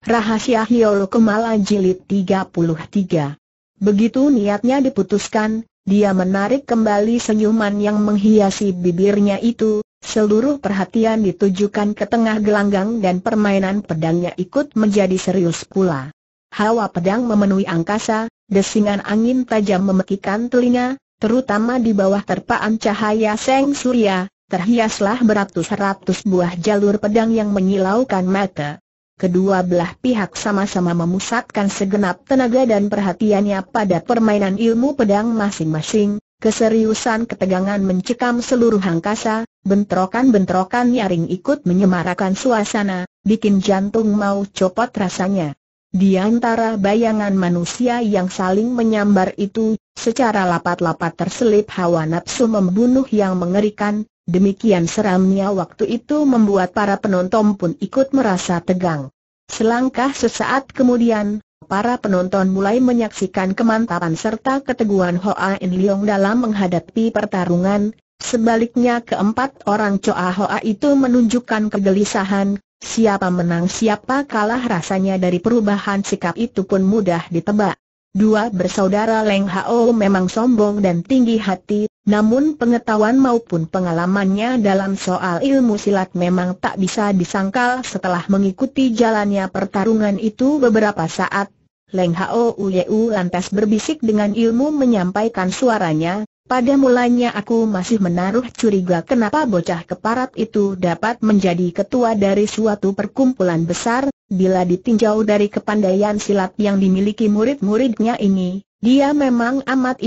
Rahasia Hiol Kemala Jilid 33 Begitu niatnya diputuskan, dia menarik kembali senyuman yang menghiasi bibirnya itu, seluruh perhatian ditujukan ke tengah gelanggang dan permainan pedangnya ikut menjadi serius pula. Hawa pedang memenuhi angkasa, desingan angin tajam memekikan telinga, terutama di bawah terpaan cahaya seng surya, terhiaslah beratus-ratus buah jalur pedang yang menyilaukan mata kedua belah pihak sama-sama memusatkan segenap tenaga dan perhatiannya pada permainan ilmu pedang masing-masing, keseriusan ketegangan mencekam seluruh angkasa, bentrokan-bentrokan nyaring ikut menyemarakan suasana, bikin jantung mau copot rasanya. Di antara bayangan manusia yang saling menyambar itu, secara lapat-lapat terselip hawa nafsu membunuh yang mengerikan, demikian seramnya waktu itu membuat para penonton pun ikut merasa tegang. Selangkah sesaat kemudian, para penonton mulai menyaksikan kemantapan serta keteguhan Hoa In Leong dalam menghadapi pertarungan, sebaliknya keempat orang Choa Hoa itu menunjukkan kegelisahan, siapa menang siapa kalah rasanya dari perubahan sikap itu pun mudah ditebak. Dua bersaudara Leng Hao memang sombong dan tinggi hati, namun pengetahuan maupun pengalamannya dalam soal ilmu silat memang tak bisa disangkal setelah mengikuti jalannya pertarungan itu beberapa saat. Leng Hao Uyeu lantas berbisik dengan ilmu menyampaikan suaranya, pada mulanya aku masih menaruh curiga kenapa bocah keparat itu dapat menjadi ketua dari suatu perkumpulan besar, bila ditinjau dari kepandaian silat yang dimiliki murid-muridnya ini, dia memang amat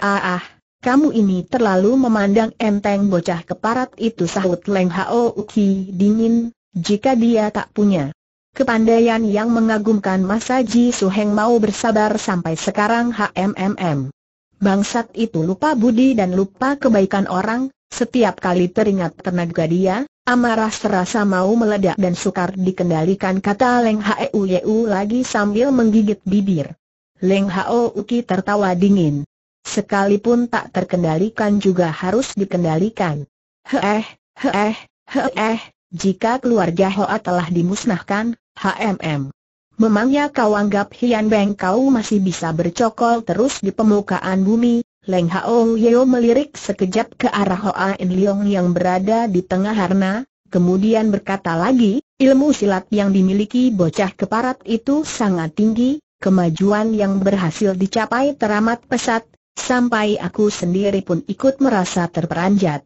ah kamu ini terlalu memandang enteng bocah keparat itu sahut Leng Hao Uki dingin, jika dia tak punya kepandaian yang mengagumkan masa Ji Suheng mau bersabar sampai sekarang HMMM. Bangsat itu lupa budi dan lupa kebaikan orang, setiap kali teringat tenaga dia, amarah serasa mau meledak dan sukar dikendalikan kata Leng Hao Yeu lagi sambil menggigit bibir. Leng Hao Uki tertawa dingin sekalipun tak terkendalikan juga harus dikendalikan. Heeh, heeh, heeh, jika keluarga Hoa telah dimusnahkan, HMM. Memangnya kau anggap Hian Beng kau masih bisa bercokol terus di permukaan bumi? Leng Hao Yeo melirik sekejap ke arah Hoa In Leong yang berada di tengah harna, kemudian berkata lagi, ilmu silat yang dimiliki bocah keparat itu sangat tinggi, kemajuan yang berhasil dicapai teramat pesat, sampai aku sendiri pun ikut merasa terperanjat.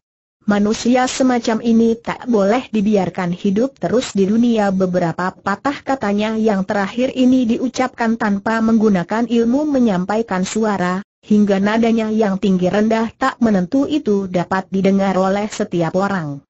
Manusia semacam ini tak boleh dibiarkan hidup terus di dunia beberapa patah katanya yang terakhir ini diucapkan tanpa menggunakan ilmu menyampaikan suara, hingga nadanya yang tinggi rendah tak menentu itu dapat didengar oleh setiap orang.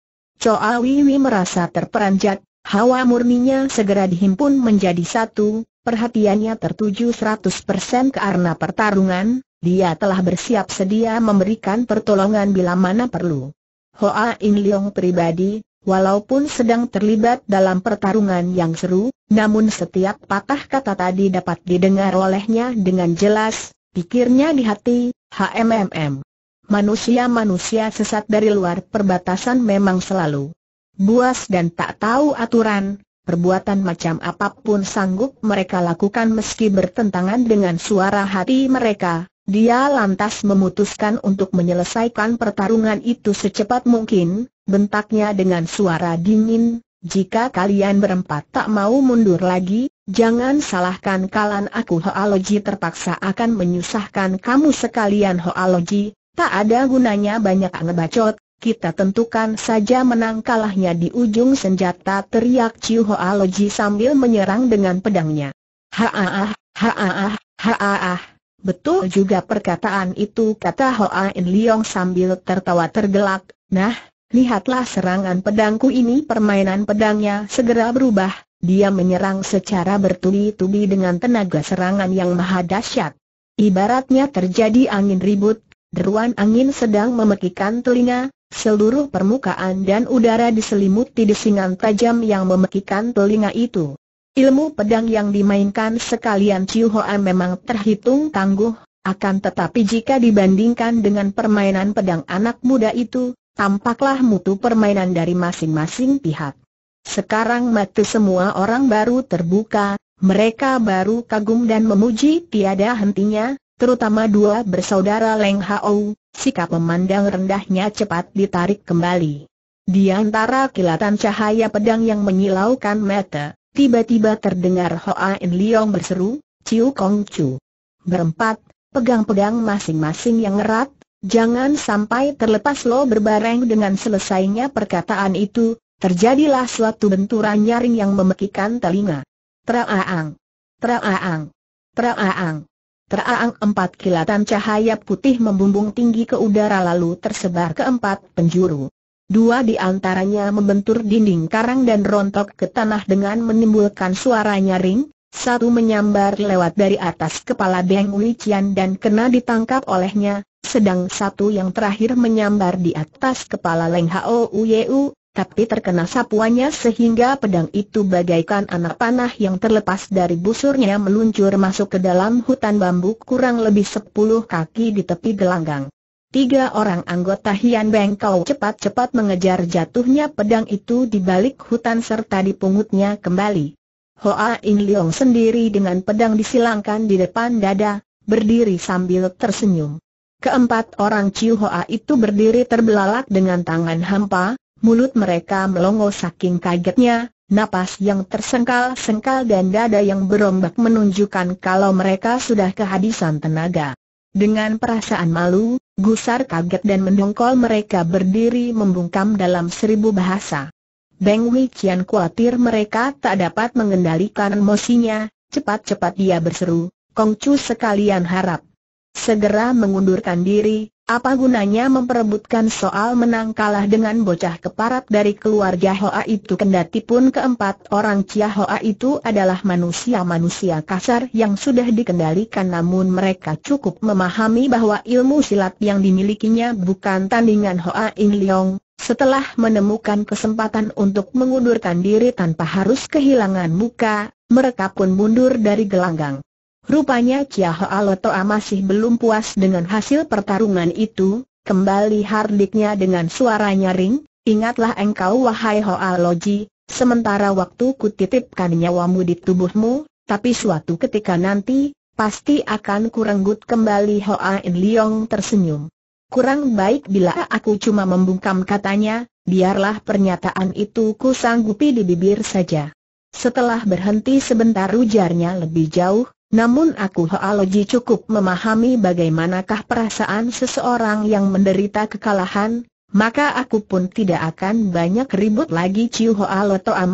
Choa Wiwi merasa terperanjat, hawa murninya segera dihimpun menjadi satu, perhatiannya tertuju 100% karena pertarungan, dia telah bersiap sedia memberikan pertolongan bila mana perlu. Hoa In Leong pribadi, walaupun sedang terlibat dalam pertarungan yang seru, namun setiap patah kata tadi dapat didengar olehnya dengan jelas, pikirnya di hati, HMMM. Manusia-manusia sesat dari luar perbatasan memang selalu buas dan tak tahu aturan, perbuatan macam apapun sanggup mereka lakukan meski bertentangan dengan suara hati mereka, dia lantas memutuskan untuk menyelesaikan pertarungan itu secepat mungkin, bentaknya dengan suara dingin, jika kalian berempat tak mau mundur lagi, jangan salahkan kalian aku Hoaloji terpaksa akan menyusahkan kamu sekalian Hoaloji, tak ada gunanya banyak ngebacot, kita tentukan saja menang kalahnya di ujung senjata teriak Ciu Hoaloji sambil menyerang dengan pedangnya. Haah, haah, haah. Betul juga perkataan itu kata Hoa In Leong sambil tertawa tergelak, nah, lihatlah serangan pedangku ini permainan pedangnya segera berubah, dia menyerang secara bertubi-tubi dengan tenaga serangan yang maha dahsyat. Ibaratnya terjadi angin ribut, deruan angin sedang memekikan telinga, seluruh permukaan dan udara diselimuti desingan tajam yang memekikan telinga itu. Ilmu pedang yang dimainkan sekalian Chiu Hoa memang terhitung tangguh, akan tetapi jika dibandingkan dengan permainan pedang anak muda itu, tampaklah mutu permainan dari masing-masing pihak. Sekarang mata semua orang baru terbuka, mereka baru kagum dan memuji tiada hentinya, terutama dua bersaudara Leng Hao, sikap memandang rendahnya cepat ditarik kembali. Di antara kilatan cahaya pedang yang menyilaukan mata, Tiba-tiba terdengar Hoa In Leong berseru, Ciu Kong Chu. Berempat, pegang-pegang masing-masing yang erat, jangan sampai terlepas lo berbareng dengan selesainya perkataan itu, terjadilah suatu benturan nyaring yang memekikan telinga. Traaang. Traaang. Traaang. Teraang empat kilatan cahaya putih membumbung tinggi ke udara lalu tersebar ke empat penjuru. Dua di antaranya membentur dinding karang dan rontok ke tanah dengan menimbulkan suara nyaring, satu menyambar lewat dari atas kepala Deng Wichian dan kena ditangkap olehnya, sedang satu yang terakhir menyambar di atas kepala Leng Hao Uyeu, tapi terkena sapuannya sehingga pedang itu bagaikan anak panah yang terlepas dari busurnya meluncur masuk ke dalam hutan bambu kurang lebih sepuluh kaki di tepi gelanggang. Tiga orang anggota Hian Bengkau cepat-cepat mengejar jatuhnya pedang itu di balik hutan serta dipungutnya kembali. Hoa In Leong sendiri dengan pedang disilangkan di depan dada, berdiri sambil tersenyum. Keempat orang Ciu Hoa itu berdiri terbelalak dengan tangan hampa, mulut mereka melongo saking kagetnya, Napas yang tersengkal-sengkal dan dada yang berombak menunjukkan kalau mereka sudah kehabisan tenaga. Dengan perasaan malu, Gusar kaget dan mendongkol mereka berdiri membungkam dalam seribu bahasa. Beng Wei Qian khawatir mereka tak dapat mengendalikan emosinya, cepat-cepat dia berseru, Kongcu sekalian harap. Segera mengundurkan diri, apa gunanya memperebutkan soal menang kalah dengan bocah keparat dari keluarga Hoa itu kendati pun keempat orang Cia Hoa itu adalah manusia-manusia kasar yang sudah dikendalikan namun mereka cukup memahami bahwa ilmu silat yang dimilikinya bukan tandingan Hoa In Leong. Setelah menemukan kesempatan untuk mengundurkan diri tanpa harus kehilangan muka, mereka pun mundur dari gelanggang. Rupanya Hoa Lotoa masih belum puas dengan hasil pertarungan itu, kembali hardiknya dengan suara nyaring, ingatlah engkau wahai Loji, sementara waktu kutitipkan nyawamu di tubuhmu, tapi suatu ketika nanti, pasti akan kurenggut kembali Hoa In Liong tersenyum. Kurang baik bila aku cuma membungkam katanya, biarlah pernyataan itu kusanggupi di bibir saja. Setelah berhenti sebentar ujarnya lebih jauh, namun aku Hoaloji cukup memahami bagaimanakah perasaan seseorang yang menderita kekalahan, maka aku pun tidak akan banyak ribut lagi Ciu hoaloto Toa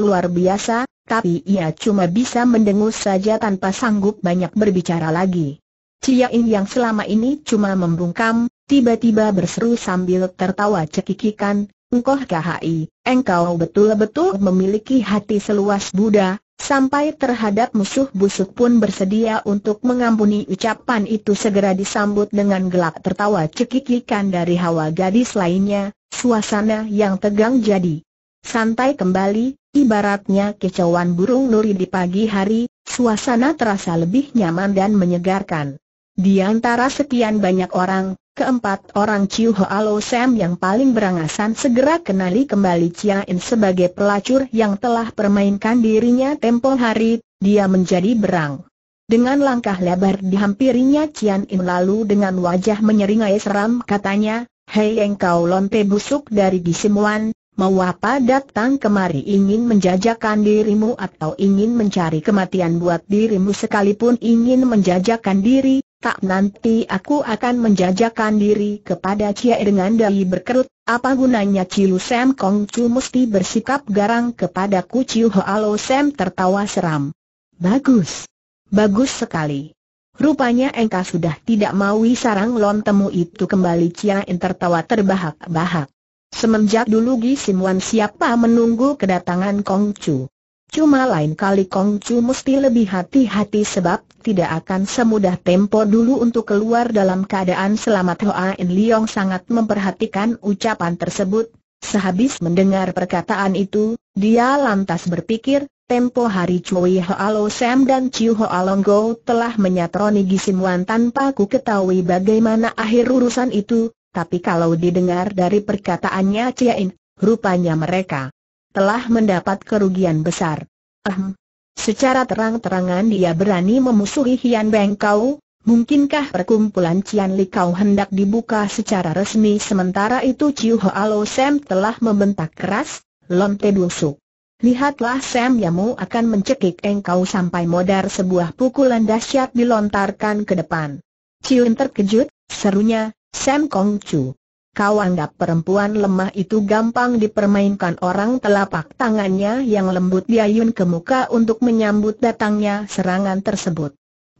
luar biasa, tapi ia cuma bisa mendengus saja tanpa sanggup banyak berbicara lagi. Cia In yang selama ini cuma membungkam, tiba-tiba berseru sambil tertawa cekikikan, Engkau KHI, engkau betul-betul memiliki hati seluas Buddha, sampai terhadap musuh busuk pun bersedia untuk mengampuni ucapan itu segera disambut dengan gelak tertawa cekikikan dari hawa gadis lainnya, suasana yang tegang jadi. Santai kembali, ibaratnya kecauan burung nuri di pagi hari, suasana terasa lebih nyaman dan menyegarkan. Di antara sekian banyak orang, Keempat orang Chiu Hoalo Sam yang paling berangasan segera kenali kembali Chia In sebagai pelacur yang telah permainkan dirinya tempo hari, dia menjadi berang. Dengan langkah lebar dihampirinya Cian In lalu dengan wajah menyeringai seram katanya, Hei engkau lonte busuk dari Gisimuan, mau apa datang kemari ingin menjajakan dirimu atau ingin mencari kematian buat dirimu sekalipun ingin menjajakan diri, tak nanti aku akan menjajakan diri kepada Cia dengan dahi berkerut, apa gunanya Cilu Sam Kong Chu mesti bersikap garang kepadaku Ciu Hoalo Sam tertawa seram. Bagus. Bagus sekali. Rupanya Engka sudah tidak mau sarang lon itu kembali Cia In tertawa terbahak-bahak. Semenjak dulu Gi Simuan siapa menunggu kedatangan Kong Chu. Cuma lain kali Kong Chu mesti lebih hati-hati sebab tidak akan semudah tempo dulu untuk keluar dalam keadaan selamat Hoa In Leong sangat memperhatikan ucapan tersebut. Sehabis mendengar perkataan itu, dia lantas berpikir, tempo hari Cui Hoa Lo Sam dan Chiu Hoa Long Go telah menyatroni Gisim Wan tanpa ku ketahui bagaimana akhir urusan itu, tapi kalau didengar dari perkataannya Chia In, rupanya mereka telah mendapat kerugian besar. Ahem. Secara terang-terangan dia berani memusuhi Hian Beng Kau, mungkinkah perkumpulan Cian Li Kau hendak dibuka secara resmi sementara itu Ho alo Sam telah membentak keras, lonte dusu. Lihatlah Sam Yamu akan mencekik engkau sampai modar sebuah pukulan dahsyat dilontarkan ke depan. Chiu terkejut, serunya, Sam Kong Chu. Kau anggap perempuan lemah itu gampang dipermainkan orang telapak tangannya yang lembut diayun ke muka untuk menyambut datangnya serangan tersebut.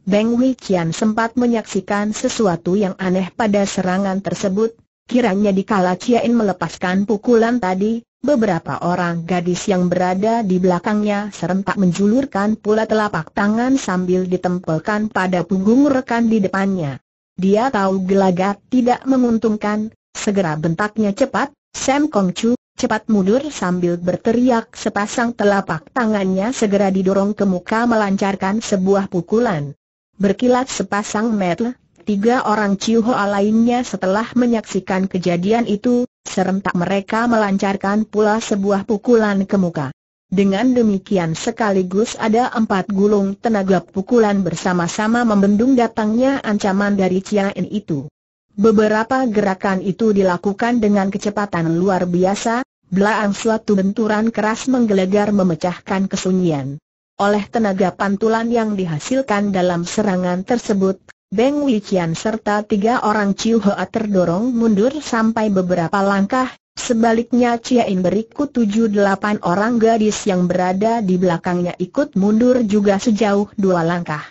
Beng Wichian sempat menyaksikan sesuatu yang aneh pada serangan tersebut, kiranya dikala Ciain melepaskan pukulan tadi, beberapa orang gadis yang berada di belakangnya serentak menjulurkan pula telapak tangan sambil ditempelkan pada punggung rekan di depannya. Dia tahu gelagat tidak menguntungkan, Segera bentaknya cepat, Sam Kong Chu, cepat mundur sambil berteriak sepasang telapak tangannya segera didorong ke muka melancarkan sebuah pukulan. Berkilat sepasang metel, tiga orang Hoa lainnya setelah menyaksikan kejadian itu, serentak mereka melancarkan pula sebuah pukulan ke muka. Dengan demikian sekaligus ada empat gulung tenaga pukulan bersama-sama membendung datangnya ancaman dari Ciain itu. Beberapa gerakan itu dilakukan dengan kecepatan luar biasa, belaang suatu benturan keras menggelegar memecahkan kesunyian. Oleh tenaga pantulan yang dihasilkan dalam serangan tersebut, Beng Wikian serta tiga orang Chiu Hoa terdorong mundur sampai beberapa langkah, sebaliknya Chia In berikut tujuh delapan orang gadis yang berada di belakangnya ikut mundur juga sejauh dua langkah.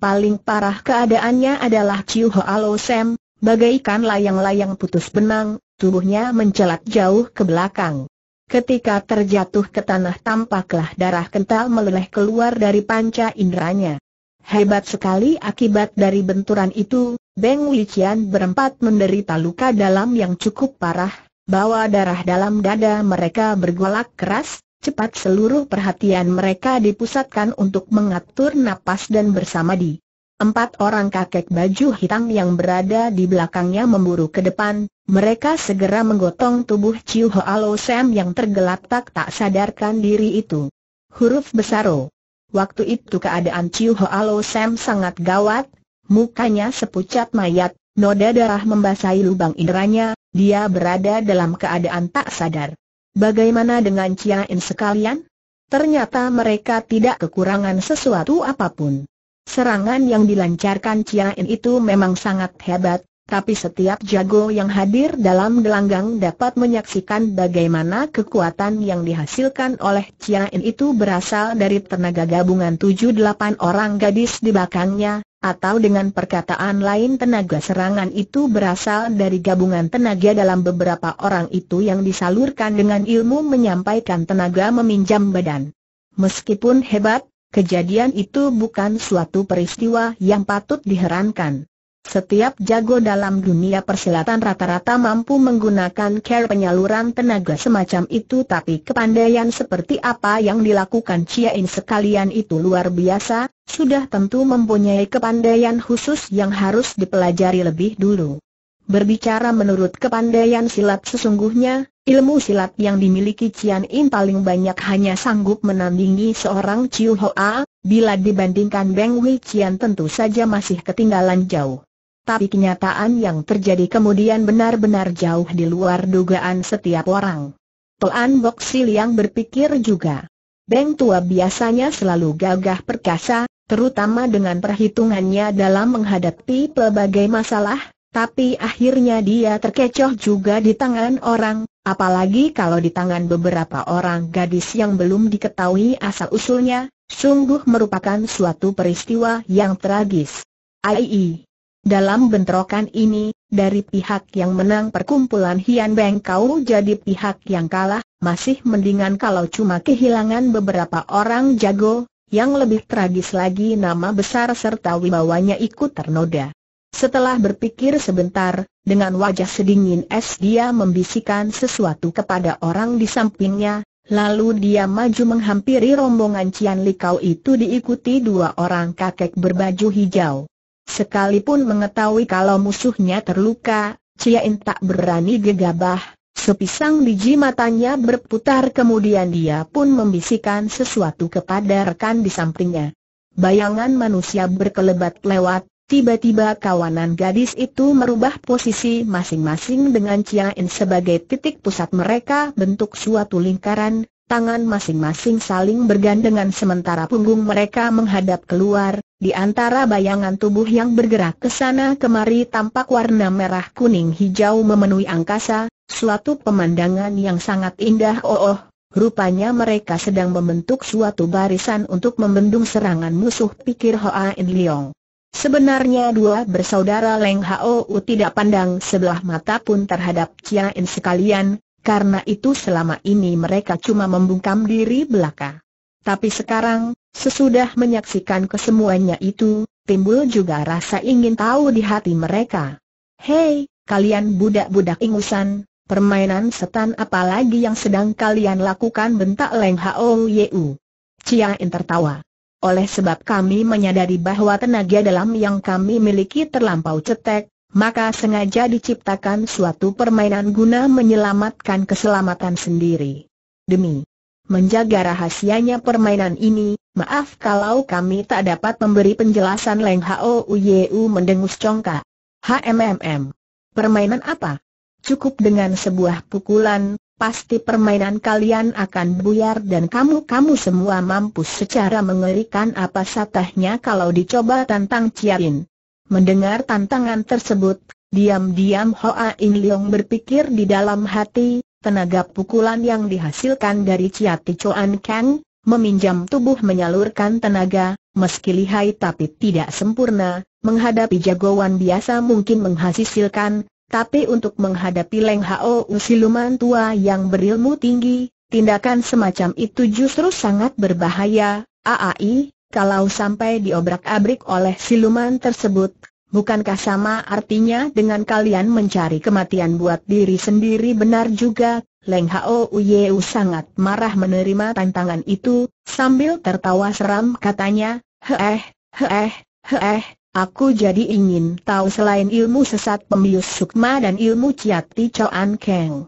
Paling parah keadaannya adalah Chiu Hoa Lo Sam, Bagaikan layang-layang putus benang, tubuhnya mencelat jauh ke belakang. Ketika terjatuh ke tanah tampaklah darah kental meleleh keluar dari panca inderanya. Hebat sekali akibat dari benturan itu, Beng Wichian berempat menderita luka dalam yang cukup parah, bawa darah dalam dada mereka bergolak keras, cepat seluruh perhatian mereka dipusatkan untuk mengatur napas dan bersamadi. Empat orang kakek baju hitam yang berada di belakangnya memburu ke depan, mereka segera menggotong tubuh Chiu Hoalo Sam yang tergelap tak sadarkan diri itu. Huruf besar O. Waktu itu keadaan Chiu Hoalo Sam sangat gawat, mukanya sepucat mayat, noda darah membasahi lubang inderanya, dia berada dalam keadaan tak sadar. Bagaimana dengan Chia In sekalian? Ternyata mereka tidak kekurangan sesuatu apapun. Serangan yang dilancarkan Ciaen itu memang sangat hebat, tapi setiap jago yang hadir dalam gelanggang dapat menyaksikan bagaimana kekuatan yang dihasilkan oleh Ciaen itu berasal dari tenaga gabungan tujuh delapan orang gadis di belakangnya, atau dengan perkataan lain tenaga serangan itu berasal dari gabungan tenaga dalam beberapa orang itu yang disalurkan dengan ilmu menyampaikan tenaga meminjam badan. Meskipun hebat, Kejadian itu bukan suatu peristiwa yang patut diherankan. Setiap jago dalam dunia persilatan rata-rata mampu menggunakan care penyaluran tenaga semacam itu tapi kepandaian seperti apa yang dilakukan Chia In sekalian itu luar biasa, sudah tentu mempunyai kepandaian khusus yang harus dipelajari lebih dulu. Berbicara menurut kepandaian silat sesungguhnya, Ilmu silat yang dimiliki Cian In paling banyak hanya sanggup menandingi seorang Chiu Hoa, bila dibandingkan Beng Wei Cian tentu saja masih ketinggalan jauh. Tapi kenyataan yang terjadi kemudian benar-benar jauh di luar dugaan setiap orang. Pelan Bok yang berpikir juga. Beng Tua biasanya selalu gagah perkasa, terutama dengan perhitungannya dalam menghadapi pelbagai masalah, tapi akhirnya dia terkecoh juga di tangan orang, Apalagi kalau di tangan beberapa orang gadis yang belum diketahui asal-usulnya, sungguh merupakan suatu peristiwa yang tragis. Ai. Dalam bentrokan ini, dari pihak yang menang perkumpulan Hian Beng Kau jadi pihak yang kalah, masih mendingan kalau cuma kehilangan beberapa orang jago, yang lebih tragis lagi nama besar serta wibawanya ikut ternoda. Setelah berpikir sebentar, dengan wajah sedingin es dia membisikkan sesuatu kepada orang di sampingnya, lalu dia maju menghampiri rombongan Cian Likau itu diikuti dua orang kakek berbaju hijau. Sekalipun mengetahui kalau musuhnya terluka, Cian tak berani gegabah, sepisang biji matanya berputar kemudian dia pun membisikkan sesuatu kepada rekan di sampingnya. Bayangan manusia berkelebat lewat, Tiba-tiba kawanan gadis itu merubah posisi masing-masing dengan Ciain sebagai titik pusat mereka bentuk suatu lingkaran, tangan masing-masing saling bergandengan sementara punggung mereka menghadap keluar, di antara bayangan tubuh yang bergerak ke sana kemari tampak warna merah kuning hijau memenuhi angkasa, suatu pemandangan yang sangat indah oh oh, Rupanya mereka sedang membentuk suatu barisan untuk membendung serangan musuh pikir Hoa In Leong. Sebenarnya dua bersaudara Leng Hao tidak pandang sebelah mata pun terhadap Chia In sekalian, karena itu selama ini mereka cuma membungkam diri belaka. Tapi sekarang, sesudah menyaksikan kesemuanya itu, timbul juga rasa ingin tahu di hati mereka. Hei, kalian budak-budak ingusan, permainan setan apalagi yang sedang kalian lakukan bentak Leng Hao Yeu. Chia In tertawa. Oleh sebab kami menyadari bahwa tenaga dalam yang kami miliki terlampau cetek, maka sengaja diciptakan suatu permainan guna menyelamatkan keselamatan sendiri. Demi menjaga rahasianya permainan ini, maaf kalau kami tak dapat memberi penjelasan Leng Hao Uyeu mendengus congkak. HMMM. Permainan apa? Cukup dengan sebuah pukulan, pasti permainan kalian akan buyar dan kamu-kamu semua mampus secara mengerikan apa satahnya kalau dicoba tantang Ciarin. Mendengar tantangan tersebut, diam-diam Hoa In Leong berpikir di dalam hati, tenaga pukulan yang dihasilkan dari Ciati Chuan Kang, meminjam tubuh menyalurkan tenaga, meski lihai tapi tidak sempurna, menghadapi jagoan biasa mungkin menghasilkan tapi untuk menghadapi Leng Hao siluman tua yang berilmu tinggi, tindakan semacam itu justru sangat berbahaya, AAI, kalau sampai diobrak-abrik oleh siluman tersebut, bukankah sama artinya dengan kalian mencari kematian buat diri sendiri benar juga? Leng Hao Uyeu sangat marah menerima tantangan itu, sambil tertawa seram katanya, heeh, heeh, heeh, Aku jadi ingin tahu selain ilmu sesat pembius sukma dan ilmu ciati Choan Keng.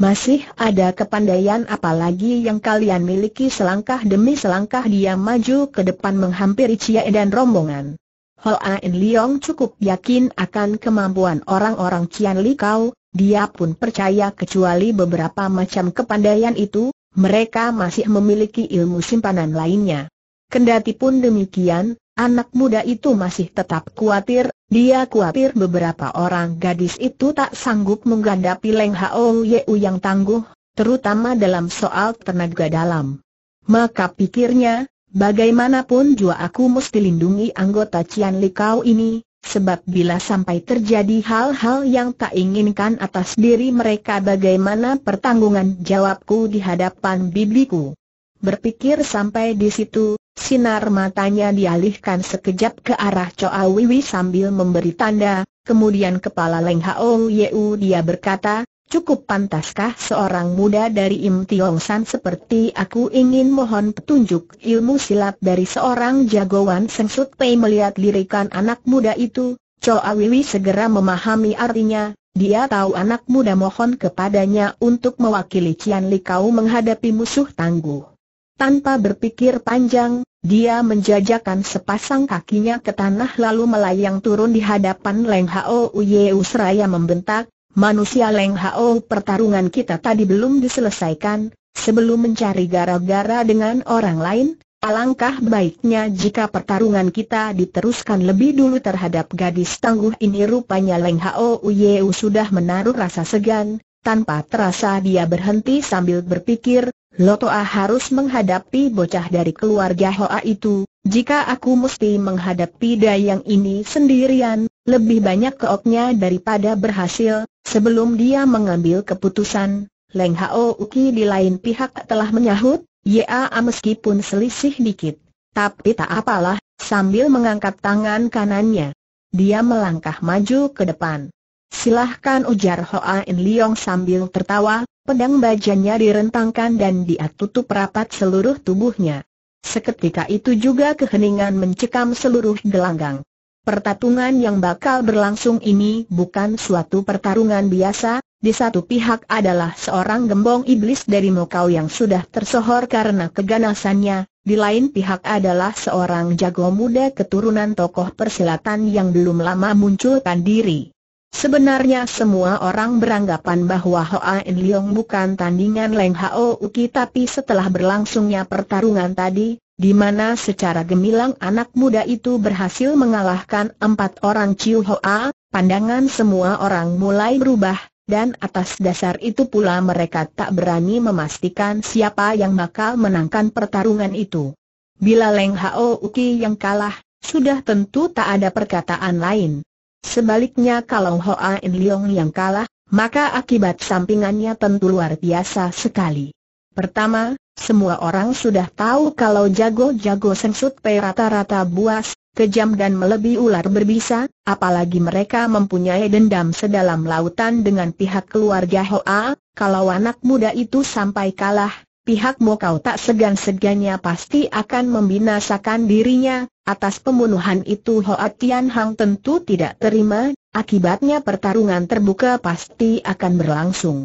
Masih ada kepandaian apalagi yang kalian miliki selangkah demi selangkah dia maju ke depan menghampiri Cia dan rombongan. Ain Liong cukup yakin akan kemampuan orang-orang Qian kau, dia pun percaya kecuali beberapa macam kepandaian itu, mereka masih memiliki ilmu simpanan lainnya. Kendati pun demikian, Anak muda itu masih tetap khawatir, dia khawatir beberapa orang gadis itu tak sanggup menggandapi Leng Hao Yeu yang tangguh, terutama dalam soal tenaga dalam. Maka pikirnya, bagaimanapun jua aku mesti lindungi anggota Cian Likau ini, sebab bila sampai terjadi hal-hal yang tak inginkan atas diri mereka bagaimana pertanggungan jawabku di hadapan bibiku. Berpikir sampai di situ, Sinar matanya dialihkan sekejap ke arah Choa Wiwi sambil memberi tanda, kemudian kepala Leng Hao Yeu dia berkata, Cukup pantaskah seorang muda dari Im Tiong San seperti aku ingin mohon petunjuk ilmu silat dari seorang jagoan Seng Sut Pei melihat lirikan anak muda itu, Choa Wiwi segera memahami artinya, dia tahu anak muda mohon kepadanya untuk mewakili Cian Likau menghadapi musuh tangguh. Tanpa berpikir panjang, dia menjajakan sepasang kakinya ke tanah lalu melayang turun di hadapan Leng Hao Yeu seraya membentak, manusia Leng Hao pertarungan kita tadi belum diselesaikan, sebelum mencari gara-gara dengan orang lain, alangkah baiknya jika pertarungan kita diteruskan lebih dulu terhadap gadis tangguh ini rupanya Leng Hao Yeu sudah menaruh rasa segan, tanpa terasa dia berhenti sambil berpikir, Lotoa harus menghadapi bocah dari keluarga Hoa itu, jika aku mesti menghadapi dayang ini sendirian, lebih banyak keoknya daripada berhasil, sebelum dia mengambil keputusan, Leng Hao Uki di lain pihak telah menyahut, Ya meskipun selisih dikit, tapi tak apalah, sambil mengangkat tangan kanannya. Dia melangkah maju ke depan. Silahkan ujar Hoa In Leong sambil tertawa, pedang bajanya direntangkan dan dia tutup rapat seluruh tubuhnya. Seketika itu juga keheningan mencekam seluruh gelanggang. Pertarungan yang bakal berlangsung ini bukan suatu pertarungan biasa, di satu pihak adalah seorang gembong iblis dari Mokau yang sudah tersohor karena keganasannya, di lain pihak adalah seorang jago muda keturunan tokoh persilatan yang belum lama munculkan diri. Sebenarnya semua orang beranggapan bahwa Hoa In Leong bukan tandingan Leng Hao Uki tapi setelah berlangsungnya pertarungan tadi, di mana secara gemilang anak muda itu berhasil mengalahkan empat orang Chiu Hoa, pandangan semua orang mulai berubah, dan atas dasar itu pula mereka tak berani memastikan siapa yang bakal menangkan pertarungan itu. Bila Leng Hao Uki yang kalah, sudah tentu tak ada perkataan lain. Sebaliknya kalau Hoa In Leong yang kalah, maka akibat sampingannya tentu luar biasa sekali. Pertama, semua orang sudah tahu kalau jago-jago sengsut pei rata-rata buas, kejam dan melebihi ular berbisa, apalagi mereka mempunyai dendam sedalam lautan dengan pihak keluarga Hoa, kalau anak muda itu sampai kalah, pihak Mokau tak segan-segannya pasti akan membinasakan dirinya, atas pembunuhan itu Hoa Tian Hang tentu tidak terima, akibatnya pertarungan terbuka pasti akan berlangsung.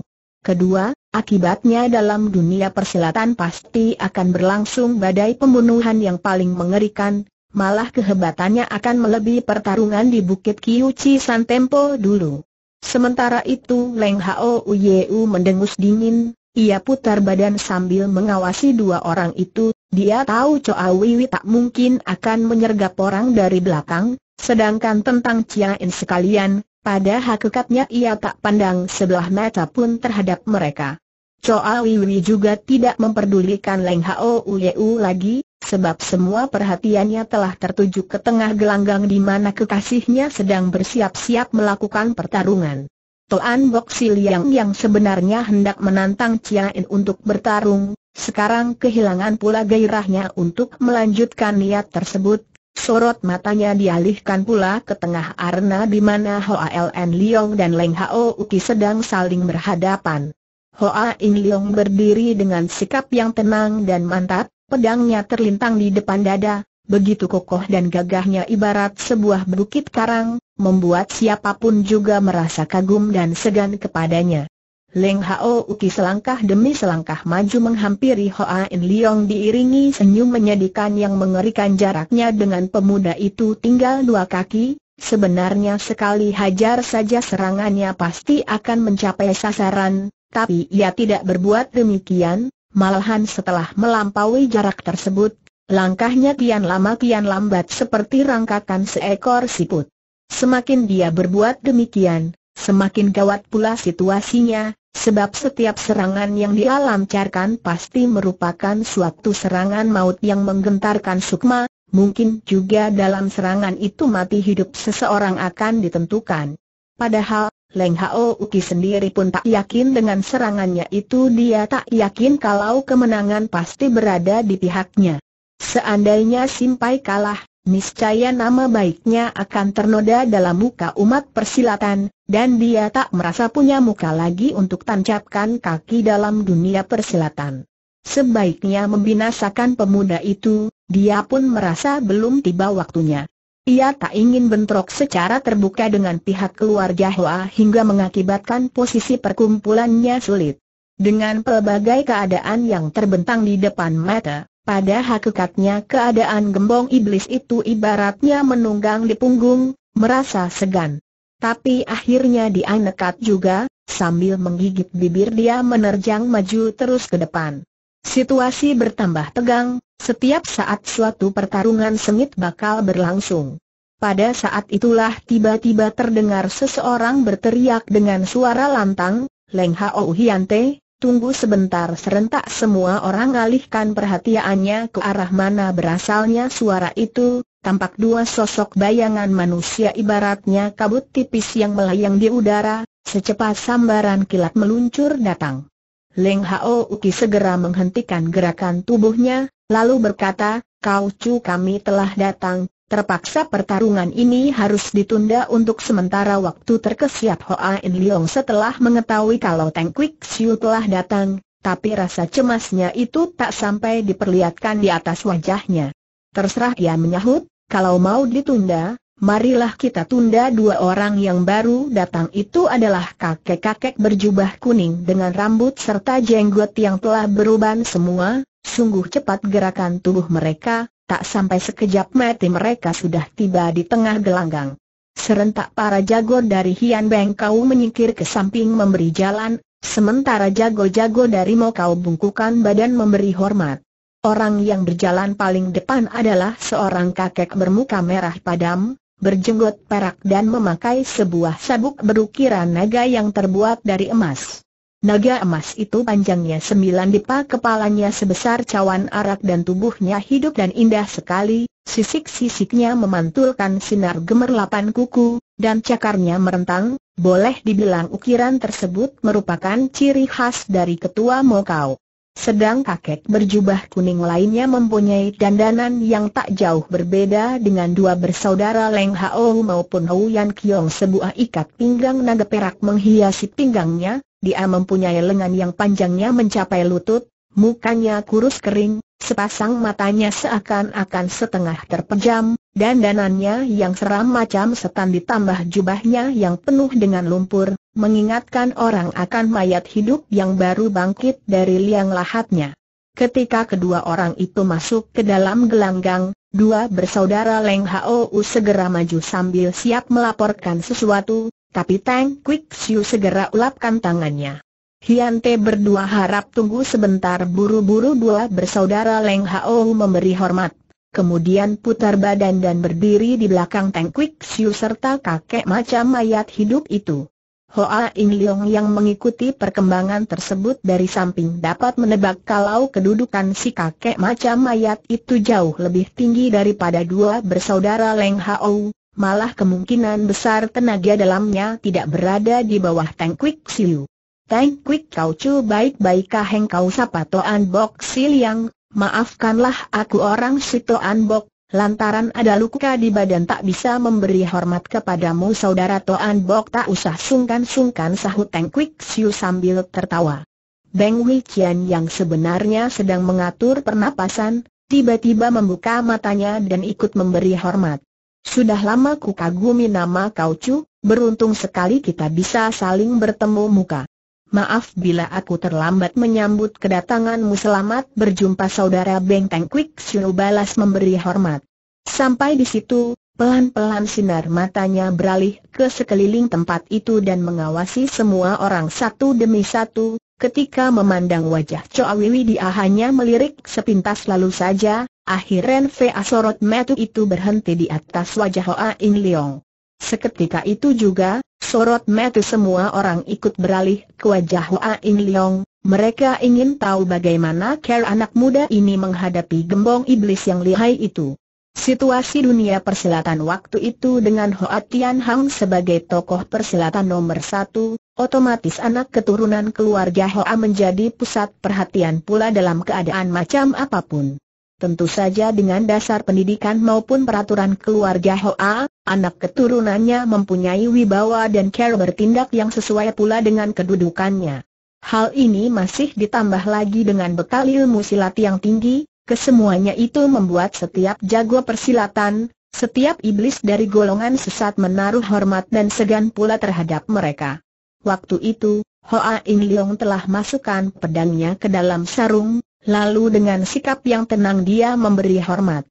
Kedua, akibatnya dalam dunia persilatan pasti akan berlangsung badai pembunuhan yang paling mengerikan, malah kehebatannya akan melebihi pertarungan di Bukit Chi San Tempo dulu. Sementara itu Leng Hao Uyeu mendengus dingin, ia putar badan sambil mengawasi dua orang itu, dia tahu Choa Wiwi tak mungkin akan menyergap orang dari belakang, sedangkan tentang Chia In sekalian, pada hakikatnya ia tak pandang sebelah mata pun terhadap mereka. Choa Wiwi juga tidak memperdulikan Leng Hao Uyeu lagi, sebab semua perhatiannya telah tertuju ke tengah gelanggang di mana kekasihnya sedang bersiap-siap melakukan pertarungan. Toan Bok Siliang yang sebenarnya hendak menantang In untuk bertarung, sekarang kehilangan pula gairahnya untuk melanjutkan niat tersebut. Sorot matanya dialihkan pula ke tengah arena di mana Hoa Ln Liang dan Leng Hao Uki sedang saling berhadapan. Hoa In Liang berdiri dengan sikap yang tenang dan mantap, pedangnya terlintang di depan dada, begitu kokoh dan gagahnya ibarat sebuah bukit karang, membuat siapapun juga merasa kagum dan segan kepadanya. Leng Hao Uki selangkah demi selangkah maju menghampiri Hoa In Leong diiringi senyum menyedihkan yang mengerikan jaraknya dengan pemuda itu tinggal dua kaki, sebenarnya sekali hajar saja serangannya pasti akan mencapai sasaran, tapi ia tidak berbuat demikian, malahan setelah melampaui jarak tersebut, Langkahnya kian lama kian lambat seperti rangkakan seekor siput. Semakin dia berbuat demikian, semakin gawat pula situasinya, sebab setiap serangan yang dia lancarkan pasti merupakan suatu serangan maut yang menggentarkan sukma, mungkin juga dalam serangan itu mati hidup seseorang akan ditentukan. Padahal, Leng Hao Uki sendiri pun tak yakin dengan serangannya itu dia tak yakin kalau kemenangan pasti berada di pihaknya. Seandainya Simpai kalah, niscaya nama baiknya akan ternoda dalam muka umat persilatan, dan dia tak merasa punya muka lagi untuk tancapkan kaki dalam dunia persilatan. Sebaiknya membinasakan pemuda itu, dia pun merasa belum tiba waktunya. Ia tak ingin bentrok secara terbuka dengan pihak keluarga Hua hingga mengakibatkan posisi perkumpulannya sulit. Dengan pelbagai keadaan yang terbentang di depan mata, pada hakikatnya keadaan gembong iblis itu ibaratnya menunggang di punggung, merasa segan. Tapi akhirnya dia nekat juga, sambil menggigit bibir dia menerjang maju terus ke depan. Situasi bertambah tegang, setiap saat suatu pertarungan sengit bakal berlangsung. Pada saat itulah tiba-tiba terdengar seseorang berteriak dengan suara lantang, Leng Hao Hiante, Tunggu sebentar serentak semua orang alihkan perhatiannya ke arah mana berasalnya suara itu, tampak dua sosok bayangan manusia ibaratnya kabut tipis yang melayang di udara, secepat sambaran kilat meluncur datang. Leng Hao Uki segera menghentikan gerakan tubuhnya, lalu berkata, Kau Chu kami telah datang, Terpaksa pertarungan ini harus ditunda untuk sementara waktu terkesiap Hoa In Leong setelah mengetahui kalau Teng Kwik Siu telah datang, tapi rasa cemasnya itu tak sampai diperlihatkan di atas wajahnya. Terserah ia menyahut, kalau mau ditunda, marilah kita tunda dua orang yang baru datang itu adalah kakek-kakek berjubah kuning dengan rambut serta jenggot yang telah beruban semua, sungguh cepat gerakan tubuh mereka, Tak sampai sekejap mati mereka sudah tiba di tengah gelanggang. Serentak para jago dari Hian Beng Kau menyingkir ke samping memberi jalan, sementara jago-jago dari Mokau bungkukan badan memberi hormat. Orang yang berjalan paling depan adalah seorang kakek bermuka merah padam, berjenggot perak dan memakai sebuah sabuk berukiran naga yang terbuat dari emas. Naga emas itu panjangnya sembilan dipa kepalanya sebesar cawan arak dan tubuhnya hidup dan indah sekali, sisik-sisiknya memantulkan sinar gemerlapan kuku, dan cakarnya merentang, boleh dibilang ukiran tersebut merupakan ciri khas dari ketua Mokau. Sedang kakek berjubah kuning lainnya mempunyai dandanan yang tak jauh berbeda dengan dua bersaudara Leng Hao maupun Hou Yan Kiong sebuah ikat pinggang naga perak menghiasi pinggangnya, dia mempunyai lengan yang panjangnya mencapai lutut, mukanya kurus kering, sepasang matanya seakan-akan setengah terpejam, dan Dandanannya yang seram macam setan ditambah jubahnya yang penuh dengan lumpur, mengingatkan orang akan mayat hidup yang baru bangkit dari liang lahatnya. Ketika kedua orang itu masuk ke dalam gelanggang, dua bersaudara Leng Hou segera maju sambil siap melaporkan sesuatu, tapi Tang quick Siu segera ulapkan tangannya. Hian te berdua harap tunggu sebentar buru-buru dua bersaudara Leng Hou memberi hormat kemudian putar badan dan berdiri di belakang Teng Kwik Siu serta kakek macam mayat hidup itu. Hoa In Leong yang mengikuti perkembangan tersebut dari samping dapat menebak kalau kedudukan si kakek macam mayat itu jauh lebih tinggi daripada dua bersaudara Leng Hao, malah kemungkinan besar tenaga dalamnya tidak berada di bawah Teng Kwik Siu. Teng Kwik Kau Chu baik-baik kaheng kau sapa Toan Bok Si Liang, maafkanlah aku orang Sito Anbok, lantaran ada luka di badan tak bisa memberi hormat kepadamu saudara Toan Bok tak usah sungkan-sungkan sahut Teng Kwik Siu sambil tertawa. Beng Qian yang sebenarnya sedang mengatur pernapasan, tiba-tiba membuka matanya dan ikut memberi hormat. Sudah lama ku kagumi nama kau Chu, beruntung sekali kita bisa saling bertemu muka. Maaf bila aku terlambat menyambut kedatanganmu selamat berjumpa saudara Bengteng Quick Xiu balas memberi hormat. Sampai di situ, pelan-pelan sinar matanya beralih ke sekeliling tempat itu dan mengawasi semua orang satu demi satu, ketika memandang wajah Choa Wiwi dia hanya melirik sepintas lalu saja, akhirnya Fea asorot metu itu berhenti di atas wajah Hoa In Leong. Seketika itu juga, sorot mata semua orang ikut beralih ke wajah Hoa In Leong, mereka ingin tahu bagaimana care anak muda ini menghadapi gembong iblis yang lihai itu. Situasi dunia persilatan waktu itu dengan Hoa Tian Hang sebagai tokoh persilatan nomor satu, otomatis anak keturunan keluarga Hoa menjadi pusat perhatian pula dalam keadaan macam apapun. Tentu saja dengan dasar pendidikan maupun peraturan keluarga Hoa, Anak keturunannya mempunyai wibawa dan cara bertindak yang sesuai pula dengan kedudukannya. Hal ini masih ditambah lagi dengan bekal ilmu silat yang tinggi, kesemuanya itu membuat setiap jago persilatan, setiap iblis dari golongan sesat menaruh hormat dan segan pula terhadap mereka. Waktu itu, Hoa In Leong telah masukkan pedangnya ke dalam sarung, lalu dengan sikap yang tenang dia memberi hormat.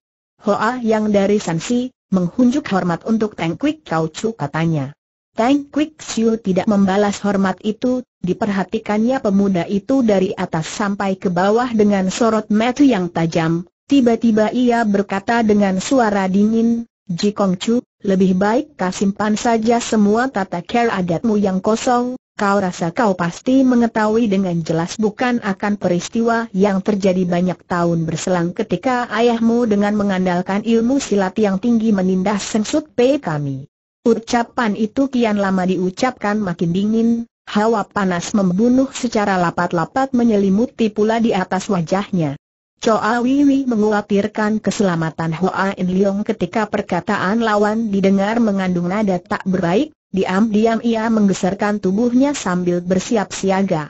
Hoa yang dari Sansi, menghunjuk hormat untuk Teng Quick Kau Chu katanya. Teng Quick Siu tidak membalas hormat itu, diperhatikannya pemuda itu dari atas sampai ke bawah dengan sorot mata yang tajam, tiba-tiba ia berkata dengan suara dingin, Ji Kong Chu, lebih baik kau saja semua tata care adatmu yang kosong, kau rasa kau pasti mengetahui dengan jelas bukan akan peristiwa yang terjadi banyak tahun berselang ketika ayahmu dengan mengandalkan ilmu silat yang tinggi menindas sengsut P kami. Ucapan itu kian lama diucapkan makin dingin, hawa panas membunuh secara lapat-lapat menyelimuti pula di atas wajahnya. Choa Wiwi mengkhawatirkan keselamatan Hoa In Leong ketika perkataan lawan didengar mengandung nada tak berbaik, Diam-diam ia menggeserkan tubuhnya sambil bersiap siaga.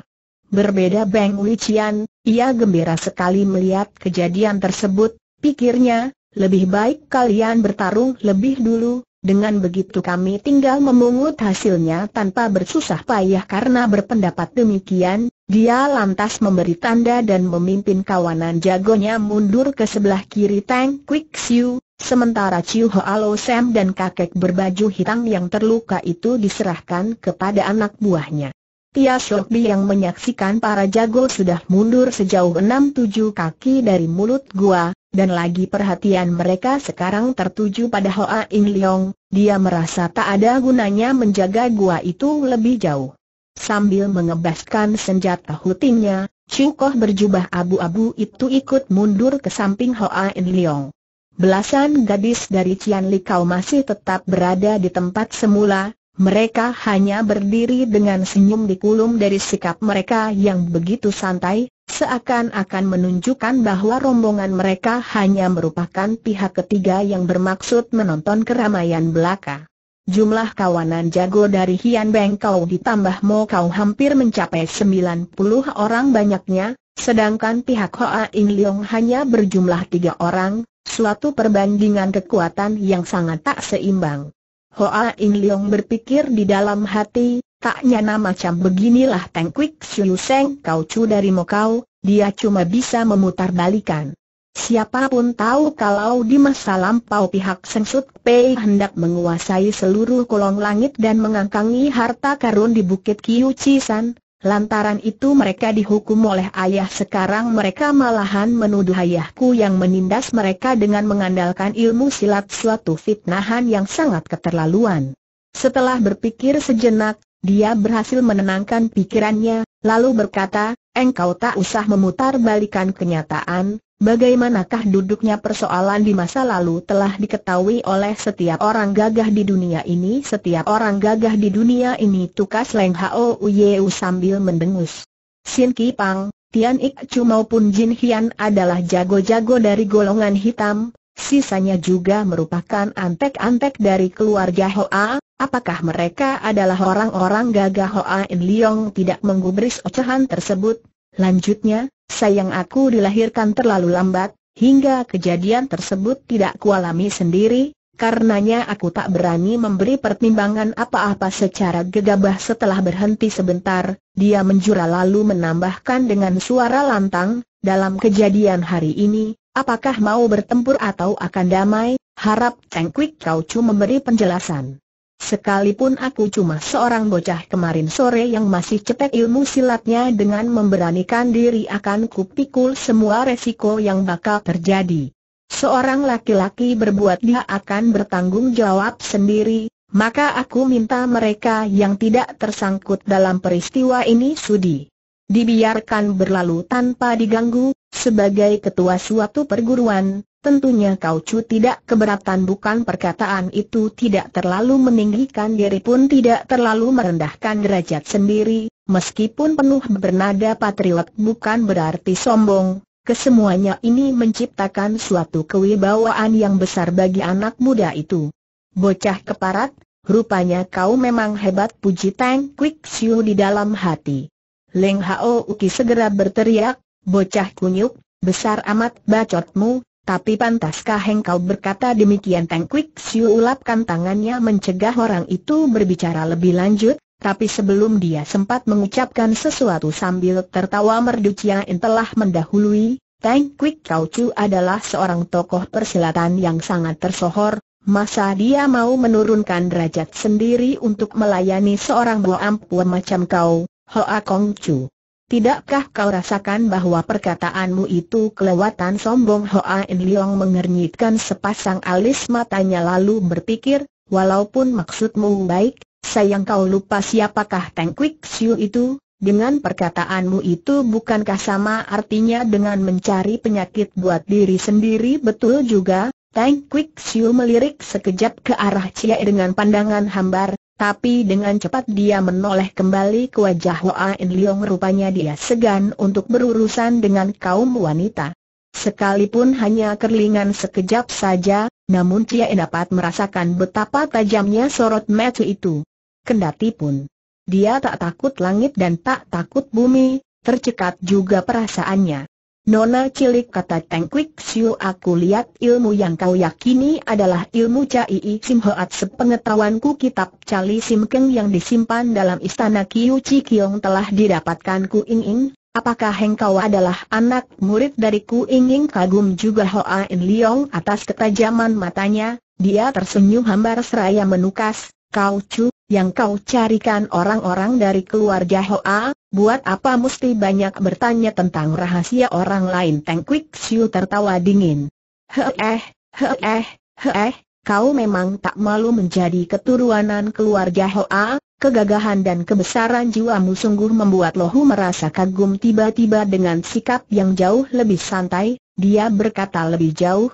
Berbeda Beng Wichian, ia gembira sekali melihat kejadian tersebut, pikirnya, lebih baik kalian bertarung lebih dulu, dengan begitu kami tinggal memungut hasilnya tanpa bersusah payah karena berpendapat demikian, dia lantas memberi tanda dan memimpin kawanan jagonya mundur ke sebelah kiri tank Quick Siu, sementara Chiu Hoalo Sam dan kakek berbaju hitam yang terluka itu diserahkan kepada anak buahnya. Tia Shokbi yang menyaksikan para jago sudah mundur sejauh 6-7 kaki dari mulut gua, dan lagi perhatian mereka sekarang tertuju pada Hoa In Leong, dia merasa tak ada gunanya menjaga gua itu lebih jauh. Sambil mengebaskan senjata hutingnya, Koh berjubah abu-abu itu ikut mundur ke samping Hoa In Leong. Belasan gadis dari Cian Likau masih tetap berada di tempat semula, mereka hanya berdiri dengan senyum dikulum dari sikap mereka yang begitu santai, seakan-akan menunjukkan bahwa rombongan mereka hanya merupakan pihak ketiga yang bermaksud menonton keramaian belaka jumlah kawanan jago dari Hian Beng Kau ditambah Mo Kau hampir mencapai 90 orang banyaknya, sedangkan pihak Hoa In Leong hanya berjumlah tiga orang, suatu perbandingan kekuatan yang sangat tak seimbang. Hoa In Leong berpikir di dalam hati, tak nyana macam beginilah Teng Kwik Siu Seng Kau cu dari kau, dia cuma bisa memutar balikan. Siapapun tahu kalau di masa lampau pihak Sengsut Pei hendak menguasai seluruh kolong langit dan mengangkangi harta karun di Bukit Kiu Cisan, Lantaran itu mereka dihukum oleh ayah sekarang mereka malahan menuduh ayahku yang menindas mereka dengan mengandalkan ilmu silat suatu fitnahan yang sangat keterlaluan. Setelah berpikir sejenak, dia berhasil menenangkan pikirannya, lalu berkata, engkau tak usah memutar balikan kenyataan, Bagaimanakah duduknya persoalan di masa lalu telah diketahui oleh setiap orang gagah di dunia ini Setiap orang gagah di dunia ini tukas Leng Hao Uyeu sambil mendengus Sin Ki Pang, Tian Ik Chu maupun Jin Hian adalah jago-jago dari golongan hitam Sisanya juga merupakan antek-antek dari keluarga Hoa Apakah mereka adalah orang-orang gagah Hoa In Leong tidak menggubris ocehan tersebut Lanjutnya, sayang aku dilahirkan terlalu lambat, hingga kejadian tersebut tidak kualami sendiri, karenanya aku tak berani memberi pertimbangan apa-apa secara gegabah setelah berhenti sebentar, dia menjura lalu menambahkan dengan suara lantang, dalam kejadian hari ini, apakah mau bertempur atau akan damai, harap Cheng Kwik Kau Chu memberi penjelasan. Sekalipun aku cuma seorang bocah kemarin sore yang masih cetek ilmu silatnya dengan memberanikan diri akan kupikul semua resiko yang bakal terjadi. Seorang laki-laki berbuat dia akan bertanggung jawab sendiri, maka aku minta mereka yang tidak tersangkut dalam peristiwa ini sudi. Dibiarkan berlalu tanpa diganggu, sebagai ketua suatu perguruan, tentunya kau cu tidak keberatan bukan perkataan itu tidak terlalu meninggikan diri pun tidak terlalu merendahkan derajat sendiri, meskipun penuh bernada patriot bukan berarti sombong, kesemuanya ini menciptakan suatu kewibawaan yang besar bagi anak muda itu. Bocah keparat, rupanya kau memang hebat puji Tang Quick Siu di dalam hati. Leng Hao Uki segera berteriak, Bocah kunyuk, besar amat bacotmu, tapi pantaskah engkau berkata demikian Teng Kwik Siu ulapkan tangannya mencegah orang itu berbicara lebih lanjut, tapi sebelum dia sempat mengucapkan sesuatu sambil tertawa merdu Chia telah mendahului, Teng Kwik Kau Chu adalah seorang tokoh persilatan yang sangat tersohor, masa dia mau menurunkan derajat sendiri untuk melayani seorang buah Ampua macam kau, Hoa Kong Chu. Tidakkah kau rasakan bahwa perkataanmu itu kelewatan sombong Hoa En Leong mengernyitkan sepasang alis matanya lalu berpikir, walaupun maksudmu baik, sayang kau lupa siapakah Teng Kwik Siu itu, dengan perkataanmu itu bukankah sama artinya dengan mencari penyakit buat diri sendiri betul juga, Teng Quick Siu melirik sekejap ke arah Cia dengan pandangan hambar, tapi dengan cepat dia menoleh kembali ke wajah Hoa In Leong rupanya dia segan untuk berurusan dengan kaum wanita. Sekalipun hanya kerlingan sekejap saja, namun dia dapat merasakan betapa tajamnya sorot mata itu. Kendati pun, dia tak takut langit dan tak takut bumi, tercekat juga perasaannya. Nona cilik kata Teng Kwik Siu aku lihat ilmu yang kau yakini adalah ilmu Cai Sim Hoat sepengetahuanku kitab Cali Sim Keng yang disimpan dalam istana Kiu Chi Kiong telah didapatkan Ku Ing Ing. Apakah engkau adalah anak murid dari Ku Ing Ing kagum juga Hoa In Liong atas ketajaman matanya, dia tersenyum hambar seraya menukas, kau cu, yang kau carikan orang-orang dari keluarga Hoa, buat apa mesti banyak bertanya tentang rahasia orang lain? Teng Kwik Siu tertawa dingin. Heeh, heeh, heeh, kau memang tak malu menjadi keturunan keluarga Hoa, Kegagahan dan kebesaran jiwamu sungguh membuat Lohu merasa kagum tiba-tiba dengan sikap yang jauh lebih santai, dia berkata lebih jauh,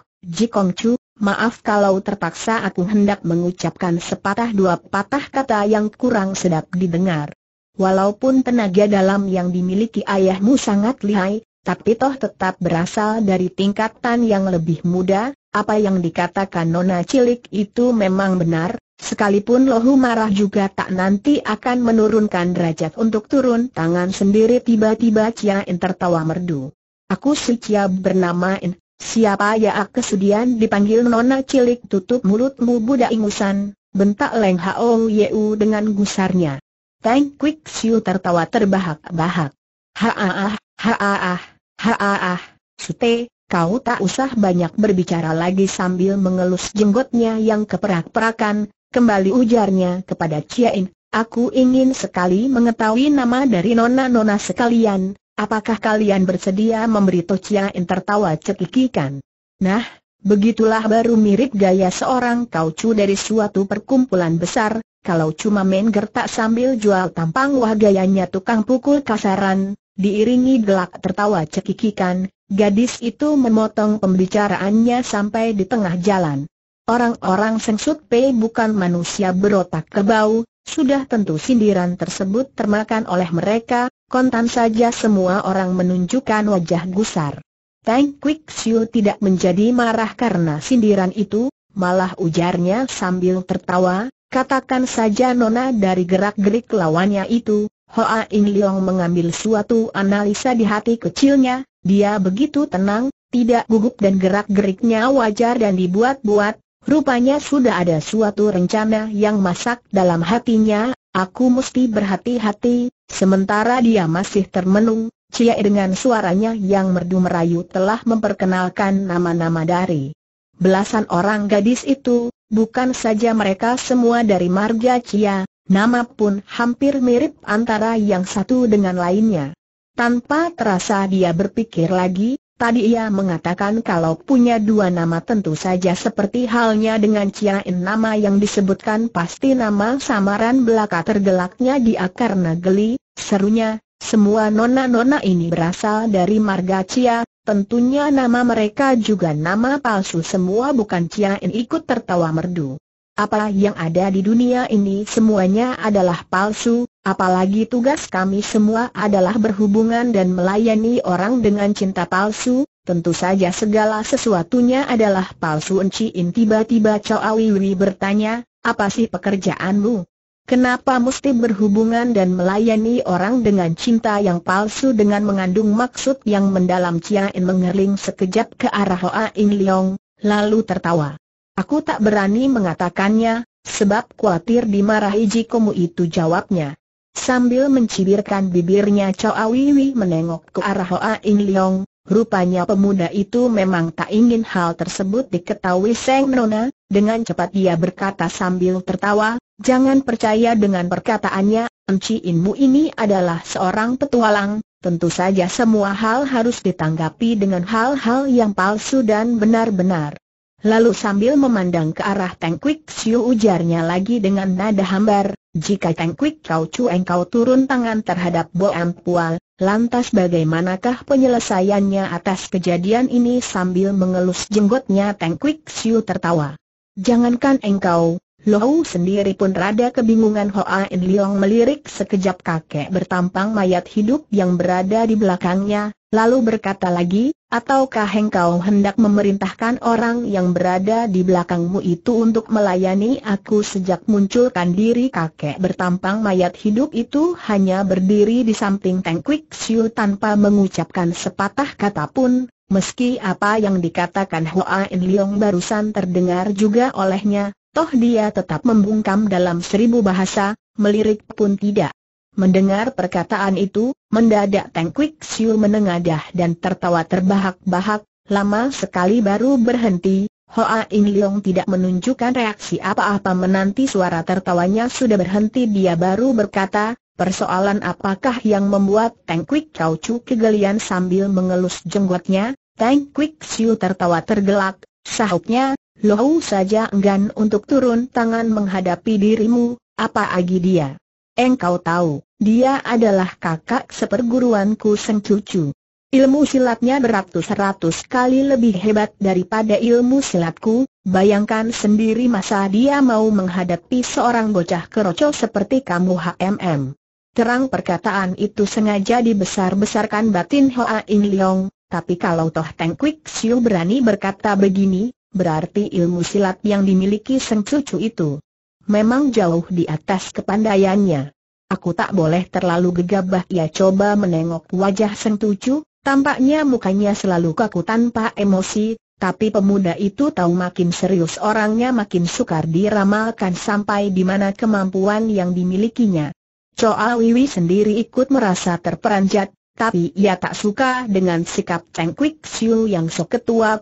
Kong Chu, Maaf kalau terpaksa aku hendak mengucapkan sepatah dua patah kata yang kurang sedap didengar. Walaupun tenaga dalam yang dimiliki ayahmu sangat lihai, tapi toh tetap berasal dari tingkatan yang lebih muda, apa yang dikatakan Nona Cilik itu memang benar, sekalipun lohu marah juga tak nanti akan menurunkan derajat untuk turun tangan sendiri tiba-tiba In tertawa merdu. Aku si Cia bernama In, Siapa ya ak ah, kesedihan dipanggil nona cilik tutup mulutmu buda ingusan, bentak Leng Hao Yeu dengan gusarnya. Tang Kwik Siu tertawa terbahak-bahak. Haaah, ah, haaah, ah, haaah, sute, kau tak usah banyak berbicara lagi sambil mengelus jenggotnya yang keperak-perakan, kembali ujarnya kepada In. Aku ingin sekali mengetahui nama dari nona-nona sekalian, Apakah kalian bersedia memberi yang tertawa cekikikan? Nah, begitulah baru mirip gaya seorang kaucu dari suatu perkumpulan besar, kalau cuma main gertak sambil jual tampang wah gayanya tukang pukul kasaran, diiringi gelak tertawa cekikikan, gadis itu memotong pembicaraannya sampai di tengah jalan. Orang-orang sengsut, P bukan manusia berotak kebau, sudah tentu sindiran tersebut termakan oleh mereka, kontan saja semua orang menunjukkan wajah gusar. Tang Quick Siu tidak menjadi marah karena sindiran itu, malah ujarnya sambil tertawa, katakan saja nona dari gerak-gerik lawannya itu, Hoa In Leong mengambil suatu analisa di hati kecilnya, dia begitu tenang, tidak gugup dan gerak-geriknya wajar dan dibuat-buat, Rupanya sudah ada suatu rencana yang masak dalam hatinya, aku mesti berhati-hati, sementara dia masih termenung, Cia dengan suaranya yang merdu merayu telah memperkenalkan nama-nama dari belasan orang gadis itu, bukan saja mereka semua dari marga Cia, nama pun hampir mirip antara yang satu dengan lainnya. Tanpa terasa dia berpikir lagi, Tadi ia mengatakan kalau punya dua nama tentu saja seperti halnya dengan Ciain nama yang disebutkan pasti nama samaran belaka tergelaknya di akar negeri, serunya, semua nona-nona ini berasal dari marga Cia, tentunya nama mereka juga nama palsu semua bukan Ciain ikut tertawa merdu. Apa yang ada di dunia ini semuanya adalah palsu, Apalagi tugas kami semua adalah berhubungan dan melayani orang dengan cinta palsu, tentu saja segala sesuatunya adalah palsu Enci inti tiba-tiba Chow bertanya, apa sih pekerjaanmu? Kenapa mesti berhubungan dan melayani orang dengan cinta yang palsu dengan mengandung maksud yang mendalam Cia In mengerling sekejap ke arah Hoa In Leong, lalu tertawa. Aku tak berani mengatakannya, sebab khawatir dimarahi jikomu itu jawabnya. Sambil mencibirkan bibirnya Chow Wiwi menengok ke arah Hoa In Leong, rupanya pemuda itu memang tak ingin hal tersebut diketahui Seng Nona, dengan cepat dia berkata sambil tertawa, jangan percaya dengan perkataannya, Enci Inmu ini adalah seorang petualang, tentu saja semua hal harus ditanggapi dengan hal-hal yang palsu dan benar-benar. Lalu sambil memandang ke arah Teng Kwik Siu ujarnya lagi dengan nada hambar, jika Teng Kwik Kau Chu engkau turun tangan terhadap Bo Ampual, lantas bagaimanakah penyelesaiannya atas kejadian ini sambil mengelus jenggotnya Teng Kwik Siu tertawa. Jangankan engkau, Lohu sendiri pun rada kebingungan Hoa In Leong melirik sekejap kakek bertampang mayat hidup yang berada di belakangnya, Lalu berkata lagi, ataukah engkau hendak memerintahkan orang yang berada di belakangmu itu untuk melayani aku sejak munculkan diri kakek bertampang mayat hidup itu hanya berdiri di samping Teng Kwik Siu tanpa mengucapkan sepatah kata pun, meski apa yang dikatakan Hoa In Leong barusan terdengar juga olehnya, toh dia tetap membungkam dalam seribu bahasa, melirik pun tidak. Mendengar perkataan itu, mendadak Teng Kwik Siu menengadah dan tertawa terbahak-bahak, lama sekali baru berhenti, Hoa In Leong tidak menunjukkan reaksi apa-apa menanti suara tertawanya sudah berhenti dia baru berkata, persoalan apakah yang membuat Teng Kwik Kau Chu kegelian sambil mengelus jenggotnya, Teng Kwik Siu tertawa tergelak, sahutnya, Lohu saja enggan untuk turun tangan menghadapi dirimu, apa agi dia? Engkau tahu, dia adalah kakak seperguruanku Seng Cucu. Ilmu silatnya beratus-ratus kali lebih hebat daripada ilmu silatku, bayangkan sendiri masa dia mau menghadapi seorang bocah keroco seperti kamu HMM. Terang perkataan itu sengaja dibesar-besarkan batin Hoa In Leong, tapi kalau Toh Teng Kwik Siu berani berkata begini, berarti ilmu silat yang dimiliki Seng Cucu itu memang jauh di atas kepandaiannya. Aku tak boleh terlalu gegabah ia coba menengok wajah Sentuju, tampaknya mukanya selalu kaku tanpa emosi, tapi pemuda itu tahu makin serius orangnya makin sukar diramalkan sampai di mana kemampuan yang dimilikinya. Choa Wiwi sendiri ikut merasa terperanjat, tapi ia tak suka dengan sikap Cheng Kwik Siu yang sok ketua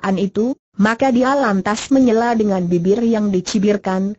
an itu, maka dia lantas menyela dengan bibir yang dicibirkan,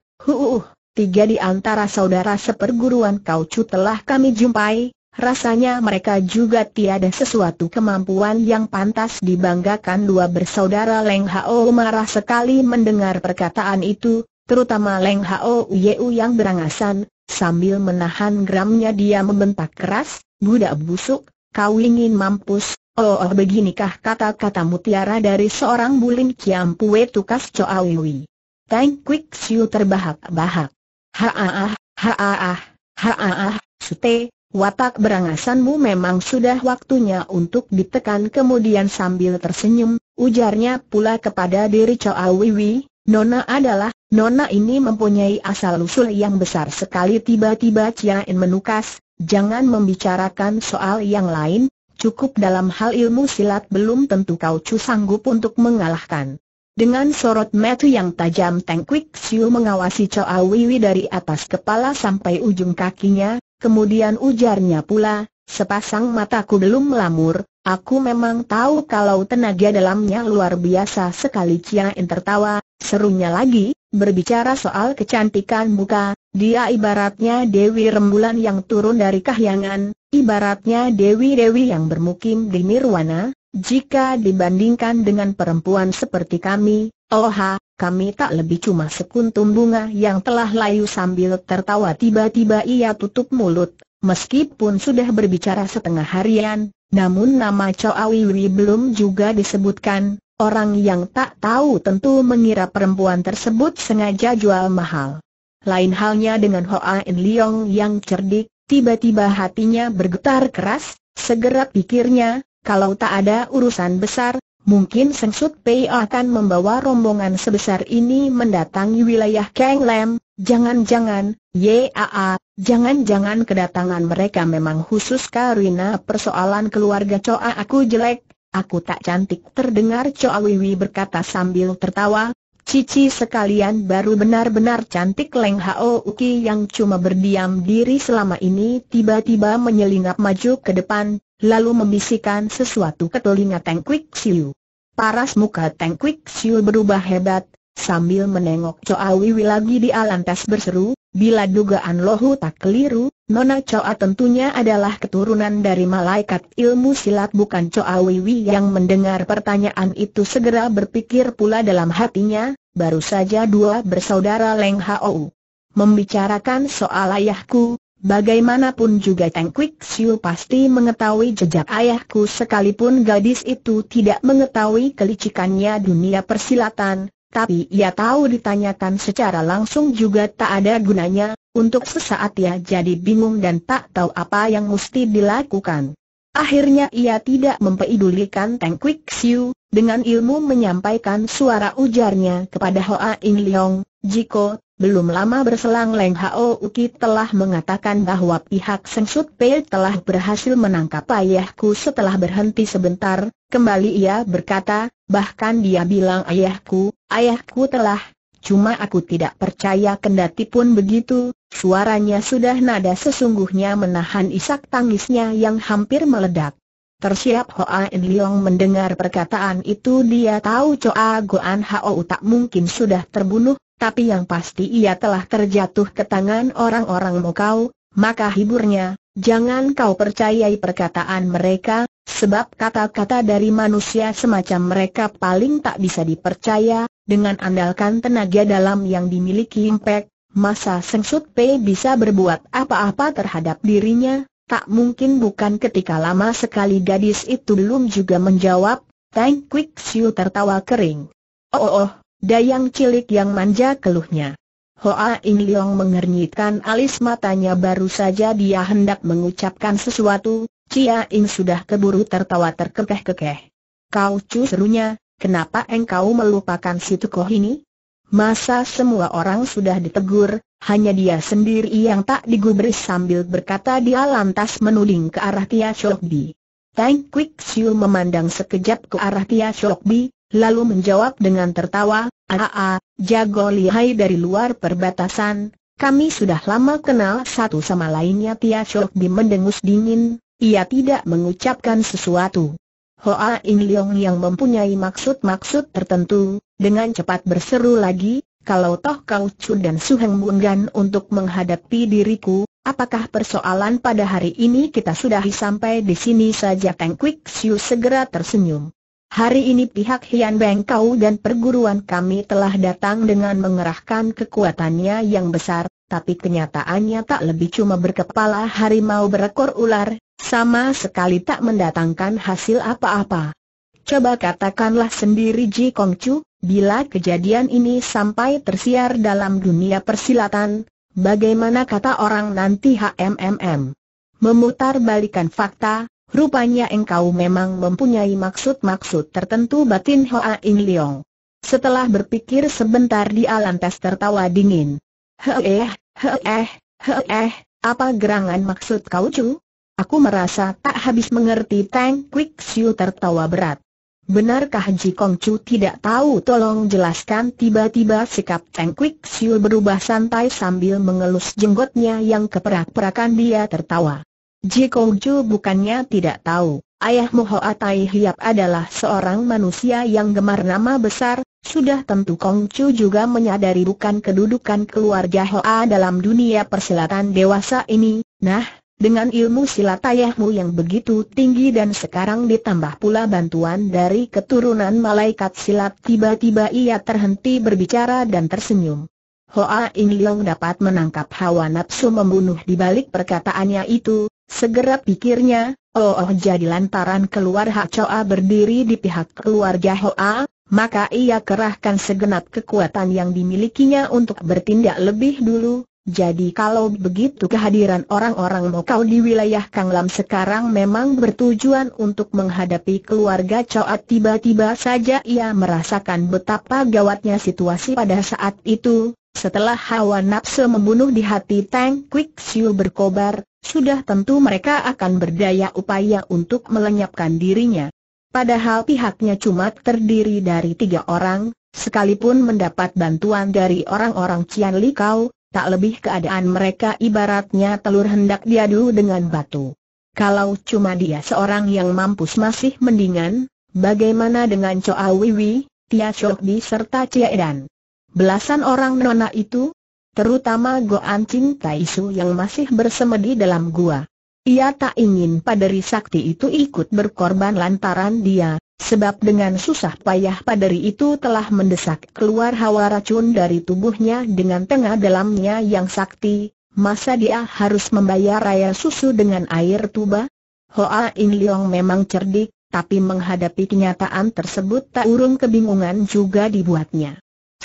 tiga di antara saudara seperguruan kau cu telah kami jumpai, rasanya mereka juga tiada sesuatu kemampuan yang pantas dibanggakan dua bersaudara Leng Hao marah sekali mendengar perkataan itu, terutama Leng Hao Yeu yang berangasan, sambil menahan geramnya dia membentak keras, budak busuk, kau ingin mampus, oh, oh beginikah kata-kata mutiara dari seorang bulin Kiampue tukas Wiwi. Tang Quick Siu terbahak-bahak. Haaah, haaah, haaah, sute, watak berangasanmu memang sudah waktunya untuk ditekan kemudian sambil tersenyum, ujarnya pula kepada diri Choa Wiwi, Nona adalah, Nona ini mempunyai asal-usul yang besar sekali tiba-tiba Ciain menukas, jangan membicarakan soal yang lain, cukup dalam hal ilmu silat belum tentu kau sanggup untuk mengalahkan. Dengan sorot metu yang tajam Teng Kwik Siu mengawasi Choa Wiwi dari atas kepala sampai ujung kakinya, kemudian ujarnya pula, sepasang mataku belum melamur, aku memang tahu kalau tenaga dalamnya luar biasa sekali Cia In tertawa, serunya lagi, berbicara soal kecantikan muka, dia ibaratnya Dewi Rembulan yang turun dari kahyangan, ibaratnya Dewi-Dewi yang bermukim di Nirwana, jika dibandingkan dengan perempuan seperti kami, oha, kami tak lebih cuma sekuntum bunga yang telah layu sambil tertawa tiba-tiba ia tutup mulut. Meskipun sudah berbicara setengah harian, namun nama Choawiwi belum juga disebutkan, orang yang tak tahu tentu mengira perempuan tersebut sengaja jual mahal. Lain halnya dengan Hoa In Leong yang cerdik, tiba-tiba hatinya bergetar keras, segera pikirnya, kalau tak ada urusan besar, mungkin Seng Sut Pei akan membawa rombongan sebesar ini mendatangi wilayah Kang Lam, jangan-jangan, yaa, jangan-jangan kedatangan mereka memang khusus karena persoalan keluarga Coa aku jelek, aku tak cantik terdengar Coa Wiwi berkata sambil tertawa, Cici sekalian baru benar-benar cantik Leng Hao Uki yang cuma berdiam diri selama ini tiba-tiba menyelinap maju ke depan, lalu membisikkan sesuatu ke telinga Teng Kwik Siu. Paras muka Teng Kwik Siu berubah hebat, sambil menengok Choa Wiwi lagi di alantas berseru, bila dugaan Lohu tak keliru, Nona Choa tentunya adalah keturunan dari malaikat ilmu silat bukan Choa Wiwi yang mendengar pertanyaan itu segera berpikir pula dalam hatinya, baru saja dua bersaudara Leng Hou. Membicarakan soal ayahku, Bagaimanapun juga Teng Kwik Siu pasti mengetahui jejak ayahku sekalipun gadis itu tidak mengetahui kelicikannya dunia persilatan, tapi ia tahu ditanyakan secara langsung juga tak ada gunanya, untuk sesaat ia jadi bingung dan tak tahu apa yang mesti dilakukan. Akhirnya ia tidak mempedulikan Teng Kwik Siu, dengan ilmu menyampaikan suara ujarnya kepada Hoa In Leong, Jiko, belum lama berselang Leng Hao Uki telah mengatakan bahwa pihak Seng Sut Pei telah berhasil menangkap ayahku setelah berhenti sebentar, kembali ia berkata, bahkan dia bilang ayahku, ayahku telah, cuma aku tidak percaya kendati pun begitu, suaranya sudah nada sesungguhnya menahan isak tangisnya yang hampir meledak. Tersiap Hoa En Leong mendengar perkataan itu dia tahu Coa Goan Hao tak mungkin sudah terbunuh, tapi yang pasti ia telah terjatuh ke tangan orang-orang Mokau, maka hiburnya, jangan kau percayai perkataan mereka, sebab kata-kata dari manusia semacam mereka paling tak bisa dipercaya, dengan andalkan tenaga dalam yang dimiliki Impek, masa Sengsut P bisa berbuat apa-apa terhadap dirinya, tak mungkin bukan ketika lama sekali gadis itu belum juga menjawab, Tang Quick Siu tertawa kering. Oh, oh, oh Dayang cilik yang manja keluhnya. Hoa In Leong mengernyitkan alis matanya baru saja dia hendak mengucapkan sesuatu, Cia In sudah keburu tertawa terkekeh-kekeh. Kau cu serunya, kenapa engkau melupakan si tukoh ini? Masa semua orang sudah ditegur, hanya dia sendiri yang tak digubris sambil berkata dia lantas menuding ke arah Tia Shokbi. Tang Quick Siu memandang sekejap ke arah Tia Shokbi, lalu menjawab dengan tertawa, Aa, jago lihai dari luar perbatasan, kami sudah lama kenal satu sama lainnya Tia Chok Bim mendengus dingin, ia tidak mengucapkan sesuatu. Hoa In Leong yang mempunyai maksud-maksud tertentu, dengan cepat berseru lagi, kalau toh Kau Chu dan suheng Heng untuk menghadapi diriku, apakah persoalan pada hari ini kita sudah sampai di sini saja Teng Kwik Siu segera tersenyum. Hari ini pihak Hian Beng dan perguruan kami telah datang dengan mengerahkan kekuatannya yang besar, tapi kenyataannya tak lebih cuma berkepala harimau berekor ular, sama sekali tak mendatangkan hasil apa-apa. Coba katakanlah sendiri Ji Kong Chu, bila kejadian ini sampai tersiar dalam dunia persilatan, bagaimana kata orang nanti HMMM? Memutar balikan fakta, Rupanya engkau memang mempunyai maksud-maksud tertentu batin Hoa In Leong. Setelah berpikir sebentar dia lantas tertawa dingin. Heeh, heeh, heeh, apa gerangan maksud kau cu? Aku merasa tak habis mengerti Tang Quick Siu tertawa berat. Benarkah Ji Kong Chu tidak tahu tolong jelaskan tiba-tiba sikap Tang Quick Siu berubah santai sambil mengelus jenggotnya yang keperak-perakan dia tertawa. Jikouju bukannya tidak tahu, ayahmu Hoa Tai Hiap adalah seorang manusia yang gemar nama besar, sudah tentu Kongcu juga menyadari bukan kedudukan keluarga Hoa dalam dunia persilatan dewasa ini, nah, dengan ilmu silat ayahmu yang begitu tinggi dan sekarang ditambah pula bantuan dari keturunan malaikat silat tiba-tiba ia terhenti berbicara dan tersenyum. Hoa Ing Leong dapat menangkap hawa nafsu membunuh di balik perkataannya itu, Segera pikirnya, oh, oh jadi lantaran keluar Hak Choa berdiri di pihak keluarga Hoa, maka ia kerahkan segenap kekuatan yang dimilikinya untuk bertindak lebih dulu, jadi kalau begitu kehadiran orang-orang Mokau di wilayah Kanglam sekarang memang bertujuan untuk menghadapi keluarga Choa tiba-tiba saja ia merasakan betapa gawatnya situasi pada saat itu, setelah hawa nafsu membunuh di hati Tang Kwik Siu berkobar, sudah tentu mereka akan berdaya upaya untuk melenyapkan dirinya. Padahal pihaknya cuma terdiri dari tiga orang, sekalipun mendapat bantuan dari orang-orang Cian Likau, tak lebih keadaan mereka ibaratnya telur hendak diadu dengan batu. Kalau cuma dia seorang yang mampus masih mendingan, bagaimana dengan Choa Wiwi, Tia Di serta Cia Edan? Belasan orang nona itu, Terutama Goan Ching Tai yang masih bersemedi dalam gua. Ia tak ingin Paderi Sakti itu ikut berkorban lantaran dia, sebab dengan susah payah Paderi itu telah mendesak keluar hawa racun dari tubuhnya dengan tengah dalamnya yang sakti, masa dia harus membayar raya susu dengan air tuba? Hoa In Leong memang cerdik, tapi menghadapi kenyataan tersebut tak urung kebingungan juga dibuatnya.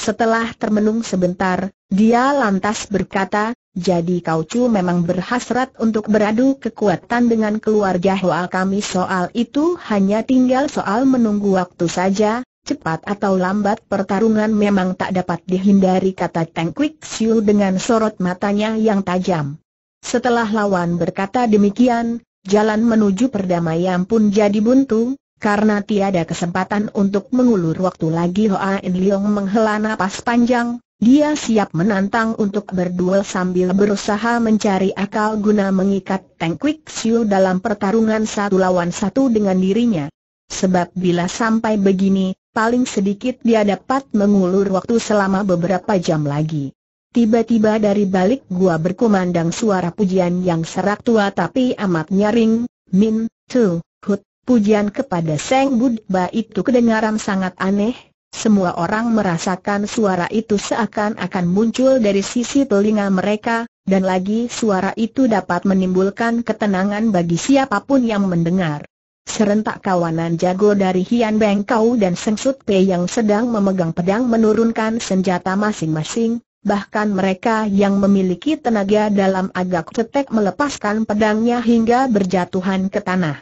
Setelah termenung sebentar, dia lantas berkata, jadi kau cu memang berhasrat untuk beradu kekuatan dengan keluarga Hoa kami soal itu hanya tinggal soal menunggu waktu saja, cepat atau lambat pertarungan memang tak dapat dihindari kata Teng Kwik Siu dengan sorot matanya yang tajam. Setelah lawan berkata demikian, jalan menuju perdamaian pun jadi buntu, karena tiada kesempatan untuk mengulur waktu lagi Hoa In Leong menghela napas panjang, dia siap menantang untuk berduel sambil berusaha mencari akal guna mengikat Teng Kwik Siu dalam pertarungan satu lawan satu dengan dirinya. Sebab bila sampai begini, paling sedikit dia dapat mengulur waktu selama beberapa jam lagi. Tiba-tiba dari balik gua berkumandang suara pujian yang serak tua tapi amat nyaring, Min, Tu, Hut, Pujian kepada Seng Buddha itu kedengaran sangat aneh, semua orang merasakan suara itu seakan-akan muncul dari sisi telinga mereka, dan lagi suara itu dapat menimbulkan ketenangan bagi siapapun yang mendengar. Serentak kawanan jago dari Hian Beng dan Seng Sut yang sedang memegang pedang menurunkan senjata masing-masing, bahkan mereka yang memiliki tenaga dalam agak cetek melepaskan pedangnya hingga berjatuhan ke tanah.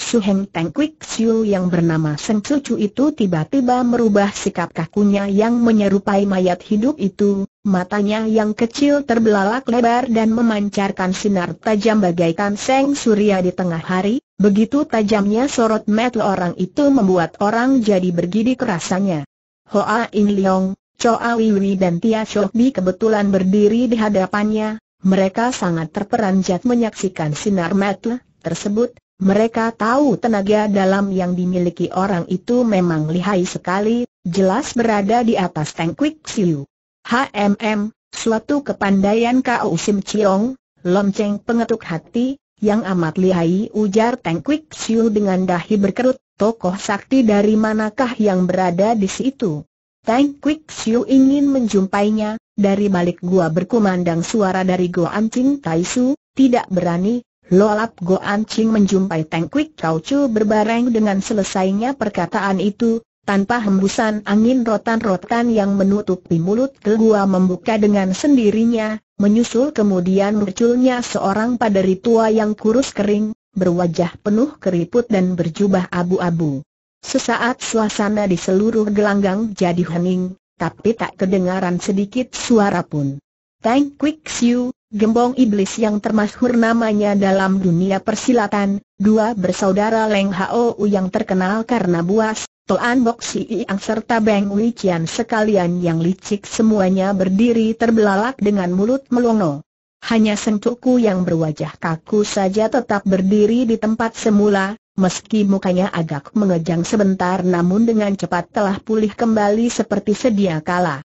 Suheng Teng Kwik Siu yang bernama Seng Cucu itu tiba-tiba merubah sikap kakunya yang menyerupai mayat hidup itu, matanya yang kecil terbelalak lebar dan memancarkan sinar tajam bagaikan seng surya di tengah hari, begitu tajamnya sorot mata orang itu membuat orang jadi bergidik rasanya. Hoa In Leong, Choa Wiwi dan Tia Bi kebetulan berdiri di hadapannya, mereka sangat terperanjat menyaksikan sinar mata tersebut, mereka tahu tenaga dalam yang dimiliki orang itu memang lihai sekali, jelas berada di atas Teng Kwik Siu. HMM, suatu kepandaian Kau Sim Chiong, lonceng pengetuk hati, yang amat lihai ujar Teng Kwik Siu dengan dahi berkerut, tokoh sakti dari manakah yang berada di situ? Teng Kwik Siu ingin menjumpainya, dari balik gua berkumandang suara dari Goan Tai Su tidak berani, Lolap Go Ancing menjumpai Teng Kwik Kau Chu berbareng dengan selesainya perkataan itu, tanpa hembusan angin rotan-rotan yang menutupi mulut gua membuka dengan sendirinya, menyusul kemudian munculnya seorang paderi tua yang kurus kering, berwajah penuh keriput dan berjubah abu-abu. Sesaat suasana di seluruh gelanggang jadi hening, tapi tak kedengaran sedikit suara pun. Tang Kwik Siu, Gembong iblis yang termasyhur namanya dalam dunia persilatan, dua bersaudara Leng Hao yang terkenal karena buas, Toan Bok Si Ang serta Beng Wei Qian sekalian yang licik semuanya berdiri terbelalak dengan mulut melongo. Hanya sentuku yang berwajah kaku saja tetap berdiri di tempat semula, meski mukanya agak mengejang sebentar namun dengan cepat telah pulih kembali seperti sedia kala.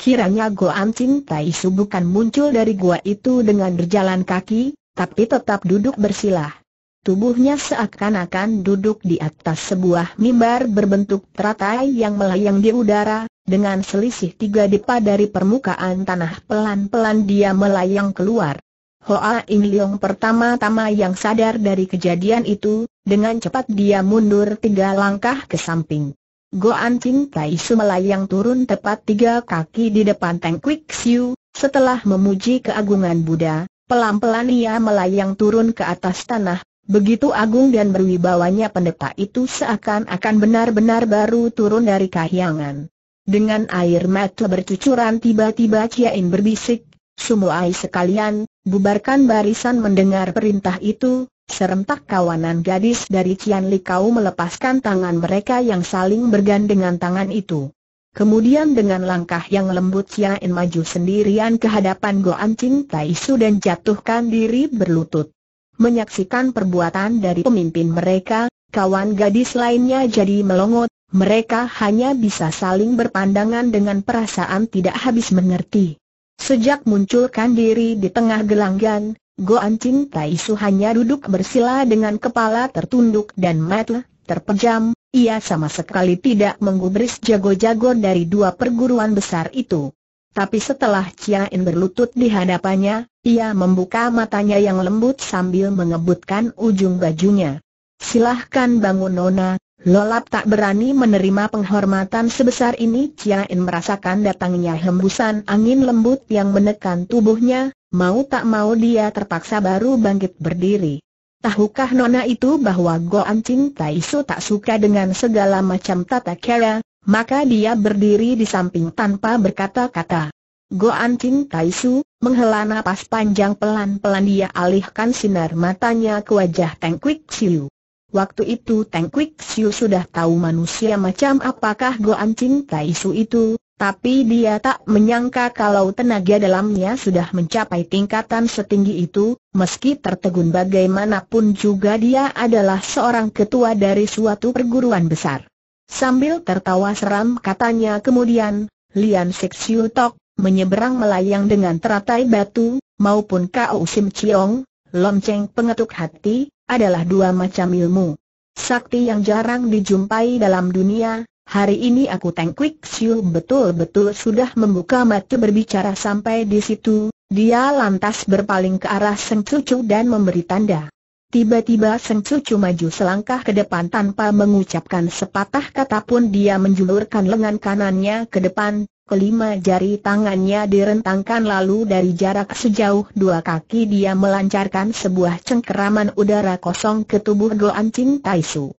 Kiranya Goan Tai Su bukan muncul dari gua itu dengan berjalan kaki, tapi tetap duduk bersilah. Tubuhnya seakan-akan duduk di atas sebuah mimbar berbentuk teratai yang melayang di udara, dengan selisih tiga depa dari permukaan tanah pelan-pelan dia melayang keluar. Hoa In Leong pertama-tama yang sadar dari kejadian itu, dengan cepat dia mundur tiga langkah ke samping. Goan Ting Tai Su melayang turun tepat tiga kaki di depan Teng Kwik Siu, setelah memuji keagungan Buddha, pelan-pelan ia melayang turun ke atas tanah, begitu agung dan berwibawanya pendeta itu seakan-akan benar-benar baru turun dari kahyangan. Dengan air mata bercucuran tiba-tiba Cian berbisik, Sumuai sekalian, bubarkan barisan mendengar perintah itu, Serentak kawanan gadis dari Cian Likau melepaskan tangan mereka yang saling bergandengan tangan itu. Kemudian dengan langkah yang lembut Cian maju sendirian ke hadapan Goan Ching Tai dan jatuhkan diri berlutut. Menyaksikan perbuatan dari pemimpin mereka, kawan gadis lainnya jadi melongot, mereka hanya bisa saling berpandangan dengan perasaan tidak habis mengerti. Sejak munculkan diri di tengah gelanggang, Goan Tai Su hanya duduk bersila dengan kepala tertunduk dan mata terpejam, ia sama sekali tidak menggubris jago-jago dari dua perguruan besar itu. Tapi setelah Chia In berlutut di hadapannya, ia membuka matanya yang lembut sambil mengebutkan ujung bajunya. Silahkan bangun Nona, Lolap tak berani menerima penghormatan sebesar ini Chia In merasakan datangnya hembusan angin lembut yang menekan tubuhnya, Mau tak mau dia terpaksa baru bangkit berdiri. Tahukah Nona itu bahwa Goan Ching Tai Su tak suka dengan segala macam tata cara, maka dia berdiri di samping tanpa berkata-kata. Goan Ching Tai Su, menghela nafas panjang pelan-pelan dia alihkan sinar matanya ke wajah Teng Kwik Siu. Waktu itu Teng Kwik Siu sudah tahu manusia macam apakah Goan Ching Tai Su itu, tapi dia tak menyangka kalau tenaga dalamnya sudah mencapai tingkatan setinggi itu, meski tertegun bagaimanapun juga dia adalah seorang ketua dari suatu perguruan besar. Sambil tertawa seram katanya kemudian, Lian Siu Tok, menyeberang melayang dengan teratai batu, maupun Kau Sim Chiong, lonceng pengetuk hati, adalah dua macam ilmu. Sakti yang jarang dijumpai dalam dunia, Hari ini aku Teng Kwik Siu betul-betul sudah membuka mata berbicara sampai di situ, dia lantas berpaling ke arah Seng Cucu dan memberi tanda. Tiba-tiba Seng Cucu maju selangkah ke depan tanpa mengucapkan sepatah kata pun dia menjulurkan lengan kanannya ke depan, kelima jari tangannya direntangkan lalu dari jarak sejauh dua kaki dia melancarkan sebuah cengkeraman udara kosong ke tubuh Goan Ching Taisu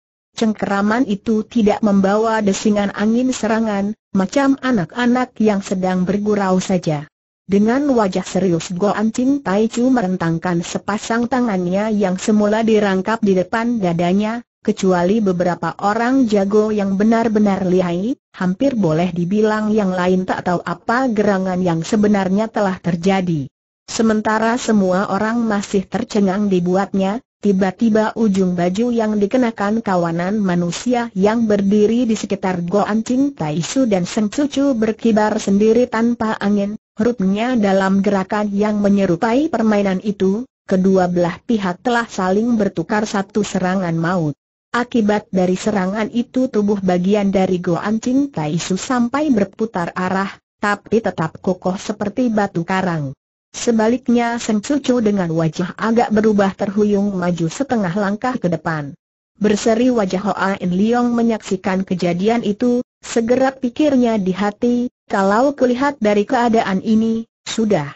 cengkeraman itu tidak membawa desingan angin serangan, macam anak-anak yang sedang bergurau saja. Dengan wajah serius Goan Ching Tai Chu merentangkan sepasang tangannya yang semula dirangkap di depan dadanya, kecuali beberapa orang jago yang benar-benar lihai, hampir boleh dibilang yang lain tak tahu apa gerangan yang sebenarnya telah terjadi. Sementara semua orang masih tercengang dibuatnya, Tiba-tiba ujung baju yang dikenakan kawanan manusia yang berdiri di sekitar Goan Ching Taishu dan Seng Cucu berkibar sendiri tanpa angin, rupanya dalam gerakan yang menyerupai permainan itu, kedua belah pihak telah saling bertukar satu serangan maut. Akibat dari serangan itu tubuh bagian dari Goan Ching Taishu sampai berputar arah, tapi tetap kokoh seperti batu karang. Sebaliknya Seng Cucu dengan wajah agak berubah terhuyung maju setengah langkah ke depan. Berseri wajah Hoa In Leong menyaksikan kejadian itu, segera pikirnya di hati, kalau kulihat dari keadaan ini, sudah.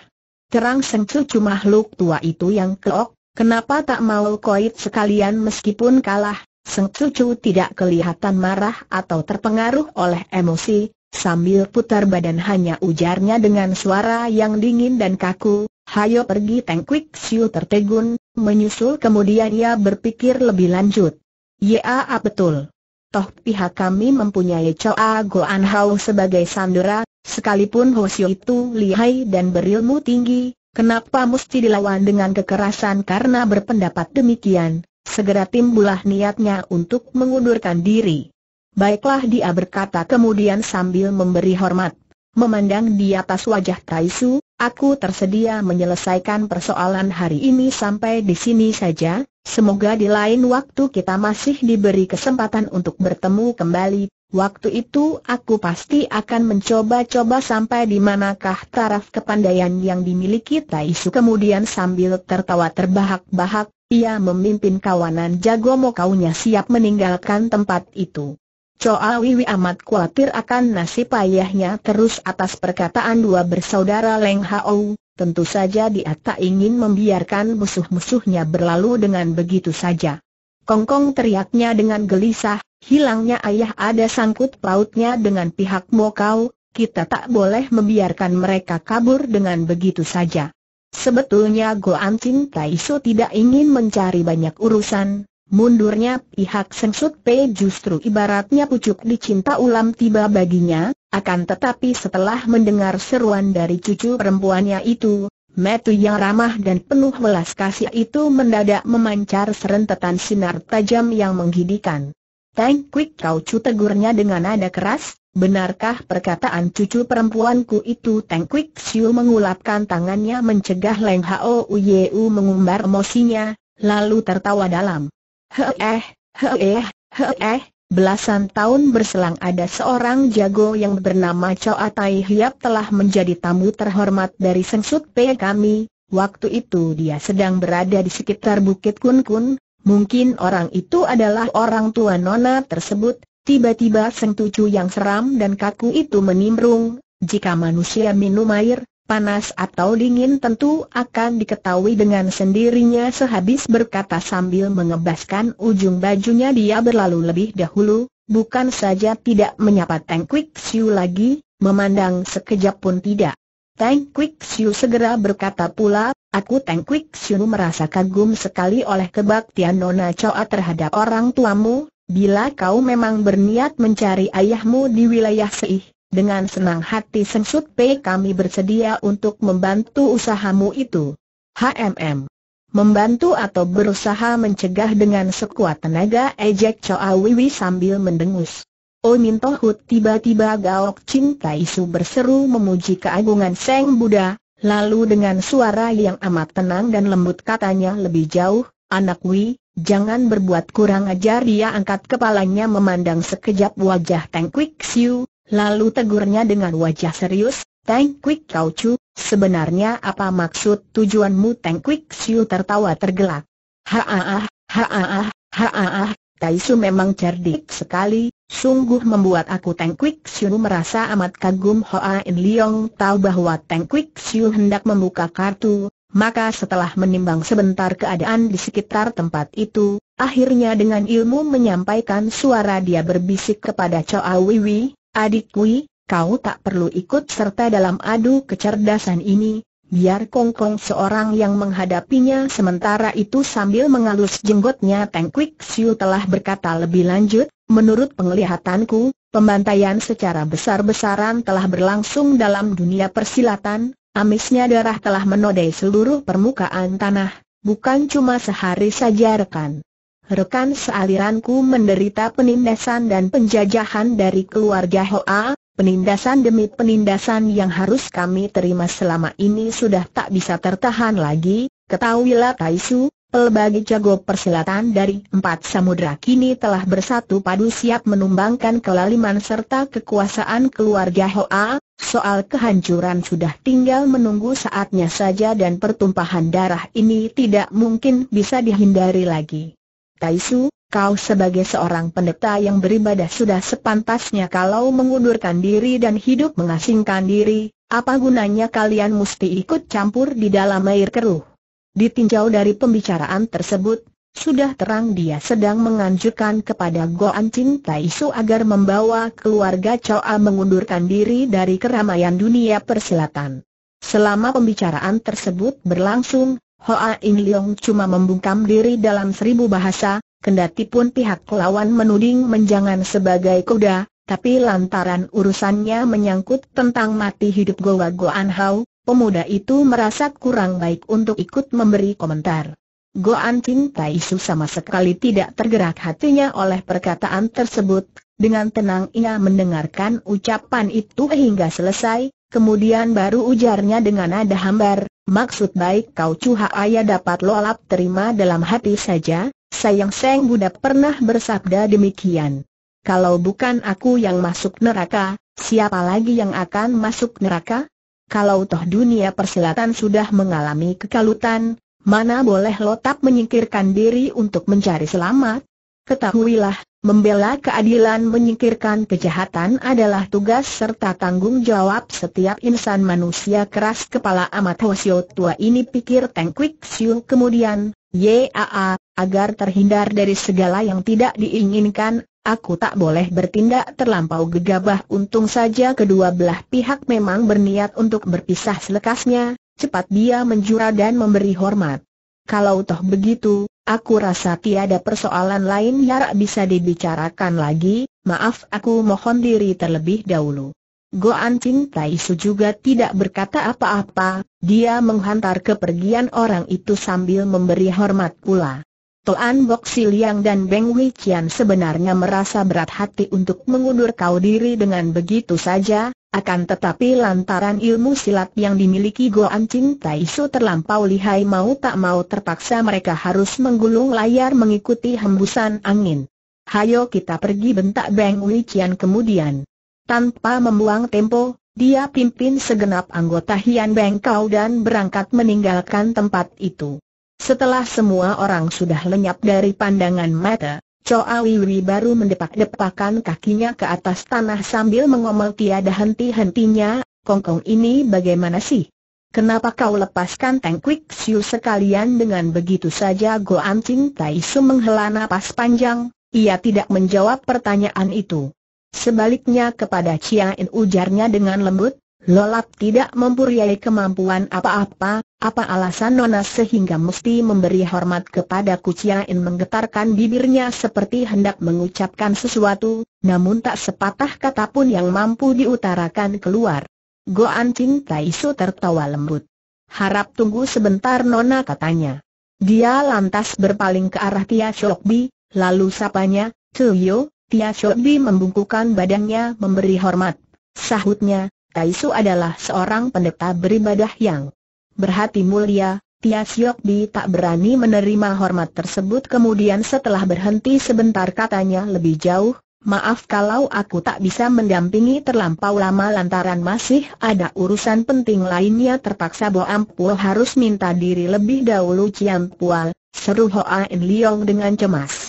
Terang Seng Cucu makhluk tua itu yang keok, kenapa tak mau koit sekalian meskipun kalah, Seng Cucu tidak kelihatan marah atau terpengaruh oleh emosi, Sambil putar badan hanya ujarnya dengan suara yang dingin dan kaku, hayo pergi Teng Kwik Siu tertegun, menyusul kemudian ia berpikir lebih lanjut. Ya betul. Toh pihak kami mempunyai Choa Goan Hao sebagai sandera, sekalipun Siu itu lihai dan berilmu tinggi, kenapa mesti dilawan dengan kekerasan karena berpendapat demikian, segera timbulah niatnya untuk mengundurkan diri. Baiklah dia berkata kemudian sambil memberi hormat. Memandang di atas wajah Taisu, aku tersedia menyelesaikan persoalan hari ini sampai di sini saja, semoga di lain waktu kita masih diberi kesempatan untuk bertemu kembali. Waktu itu aku pasti akan mencoba-coba sampai di manakah taraf kepandaian yang dimiliki Taisu kemudian sambil tertawa terbahak-bahak, ia memimpin kawanan jago mokaunya siap meninggalkan tempat itu. Choa Wiwi amat khawatir akan nasib ayahnya terus atas perkataan dua bersaudara Leng Hao, tentu saja dia tak ingin membiarkan musuh-musuhnya berlalu dengan begitu saja. Kongkong teriaknya dengan gelisah, hilangnya ayah ada sangkut pautnya dengan pihak Mokau, kita tak boleh membiarkan mereka kabur dengan begitu saja. Sebetulnya Goan Chin Taiso tidak ingin mencari banyak urusan, Mundurnya pihak Sengsut P justru ibaratnya pucuk dicinta ulam tiba baginya, akan tetapi setelah mendengar seruan dari cucu perempuannya itu, Metu yang ramah dan penuh welas kasih itu mendadak memancar serentetan sinar tajam yang menghidikan. Tang Kwik Kau Cu tegurnya dengan nada keras, benarkah perkataan cucu perempuanku itu Tang Kwik Siu mengulapkan tangannya mencegah Leng Hao Uyeu mengumbar emosinya, lalu tertawa dalam. Heeh, heeh, heeh, belasan tahun berselang ada seorang jago yang bernama Choa Tai Hiap telah menjadi tamu terhormat dari Sengsut P kami. Waktu itu dia sedang berada di sekitar Bukit Kun Kun, mungkin orang itu adalah orang tua nona tersebut. Tiba-tiba Seng yang seram dan kaku itu menimbrung, jika manusia minum air, Panas atau dingin tentu akan diketahui dengan sendirinya sehabis berkata sambil mengebaskan ujung bajunya dia berlalu lebih dahulu, bukan saja tidak menyapa Teng Kwik Siu lagi, memandang sekejap pun tidak. Teng Kwik Siu segera berkata pula, aku Teng Kwik Siu merasa kagum sekali oleh kebaktian Nona Choa terhadap orang tuamu, bila kau memang berniat mencari ayahmu di wilayah Seih, dengan senang hati Sengsut P kami bersedia untuk membantu usahamu itu. HMM membantu atau berusaha mencegah dengan sekuat tenaga ejek Choa Wiwi sambil mendengus. Oh Minto Hut tiba-tiba Gaok cinta isu berseru memuji keagungan Seng Buddha, lalu dengan suara yang amat tenang dan lembut katanya lebih jauh, anak Wi, jangan berbuat kurang ajar dia angkat kepalanya memandang sekejap wajah Teng Kwik Siu, Lalu tegurnya dengan wajah serius, Teng Quick Kau Chu, sebenarnya apa maksud tujuanmu Teng Quick Siu tertawa tergelak. ha-ah-ah, Tai Taisu memang cerdik sekali, sungguh membuat aku Teng Quick Siu merasa amat kagum Hoa In Leong tahu bahwa Teng Quick Siu hendak membuka kartu, maka setelah menimbang sebentar keadaan di sekitar tempat itu, akhirnya dengan ilmu menyampaikan suara dia berbisik kepada Choa Wiwi, Adikku, kau tak perlu ikut serta dalam adu kecerdasan ini, biar Kong Kong seorang yang menghadapinya sementara itu sambil mengalus jenggotnya Teng Kwik Siu telah berkata lebih lanjut, menurut penglihatanku, pembantaian secara besar-besaran telah berlangsung dalam dunia persilatan, amisnya darah telah menodai seluruh permukaan tanah, bukan cuma sehari saja rekan rekan sealiranku menderita penindasan dan penjajahan dari keluarga Hoa, penindasan demi penindasan yang harus kami terima selama ini sudah tak bisa tertahan lagi, ketahuilah Taisu, pelbagai jago persilatan dari empat samudra kini telah bersatu padu siap menumbangkan kelaliman serta kekuasaan keluarga Hoa, soal kehancuran sudah tinggal menunggu saatnya saja dan pertumpahan darah ini tidak mungkin bisa dihindari lagi. Taisu, kau sebagai seorang pendeta yang beribadah sudah sepantasnya kalau mengundurkan diri dan hidup mengasingkan diri, apa gunanya kalian mesti ikut campur di dalam air keruh? Ditinjau dari pembicaraan tersebut, sudah terang dia sedang menganjurkan kepada Goan Chin Taisu agar membawa keluarga Choa mengundurkan diri dari keramaian dunia persilatan. Selama pembicaraan tersebut berlangsung, Hoa In Leong cuma membungkam diri dalam seribu bahasa, kendati pun pihak lawan menuding menjangan sebagai kuda, tapi lantaran urusannya menyangkut tentang mati hidup Goa Goan Hao, pemuda itu merasa kurang baik untuk ikut memberi komentar. Goan Ting Tai Su sama sekali tidak tergerak hatinya oleh perkataan tersebut, dengan tenang ia mendengarkan ucapan itu hingga selesai, kemudian baru ujarnya dengan nada hambar, Maksud baik kau cuha ayah dapat lolap terima dalam hati saja, sayang Seng Buddha pernah bersabda demikian. Kalau bukan aku yang masuk neraka, siapa lagi yang akan masuk neraka? Kalau toh dunia persilatan sudah mengalami kekalutan, mana boleh Lotap menyingkirkan diri untuk mencari selamat? Ketahuilah, Membela keadilan menyingkirkan kejahatan adalah tugas serta tanggung jawab setiap insan manusia keras kepala amat hosyo tua ini pikir Teng Kwik Siu kemudian, Yaa, agar terhindar dari segala yang tidak diinginkan, aku tak boleh bertindak terlampau gegabah untung saja kedua belah pihak memang berniat untuk berpisah selekasnya, cepat dia menjura dan memberi hormat. Kalau toh begitu, Aku rasa tiada persoalan lain yang bisa dibicarakan lagi, maaf aku mohon diri terlebih dahulu. Go Ching Tai Su juga tidak berkata apa-apa, dia menghantar kepergian orang itu sambil memberi hormat pula. Toan Bok Siliang dan Beng Qian sebenarnya merasa berat hati untuk mengundur kau diri dengan begitu saja, akan tetapi lantaran ilmu silat yang dimiliki Goan Ching Tai terlampau lihai mau tak mau terpaksa mereka harus menggulung layar mengikuti hembusan angin. Hayo kita pergi bentak Beng Qian kemudian. Tanpa membuang tempo, dia pimpin segenap anggota Hian Beng Kau dan berangkat meninggalkan tempat itu. Setelah semua orang sudah lenyap dari pandangan mata, Choa Wiwi baru mendepak-depakan kakinya ke atas tanah sambil mengomel tiada henti-hentinya, Kongkong ini bagaimana sih? Kenapa kau lepaskan Teng Kwik Siu sekalian dengan begitu saja Go Anting Tai Su menghela napas panjang, ia tidak menjawab pertanyaan itu. Sebaliknya kepada Chia In ujarnya dengan lembut, Lolap tidak mempunyai kemampuan apa-apa, apa alasan Nona sehingga mesti memberi hormat kepada Kuciain menggetarkan bibirnya seperti hendak mengucapkan sesuatu, namun tak sepatah kata pun yang mampu diutarakan keluar. Goan Tai Taisu tertawa lembut. Harap tunggu sebentar Nona katanya. Dia lantas berpaling ke arah Tia Chokbi, lalu sapanya, Tuyo, Tia Chokbi membungkukan badannya memberi hormat. Sahutnya, Kaisu adalah seorang pendeta beribadah yang berhati mulia, Tias Bi tak berani menerima hormat tersebut kemudian setelah berhenti sebentar katanya lebih jauh, maaf kalau aku tak bisa mendampingi terlampau lama lantaran masih ada urusan penting lainnya terpaksa Bo Ampul harus minta diri lebih dahulu Cian Pual, seru Hoa In Liong dengan cemas.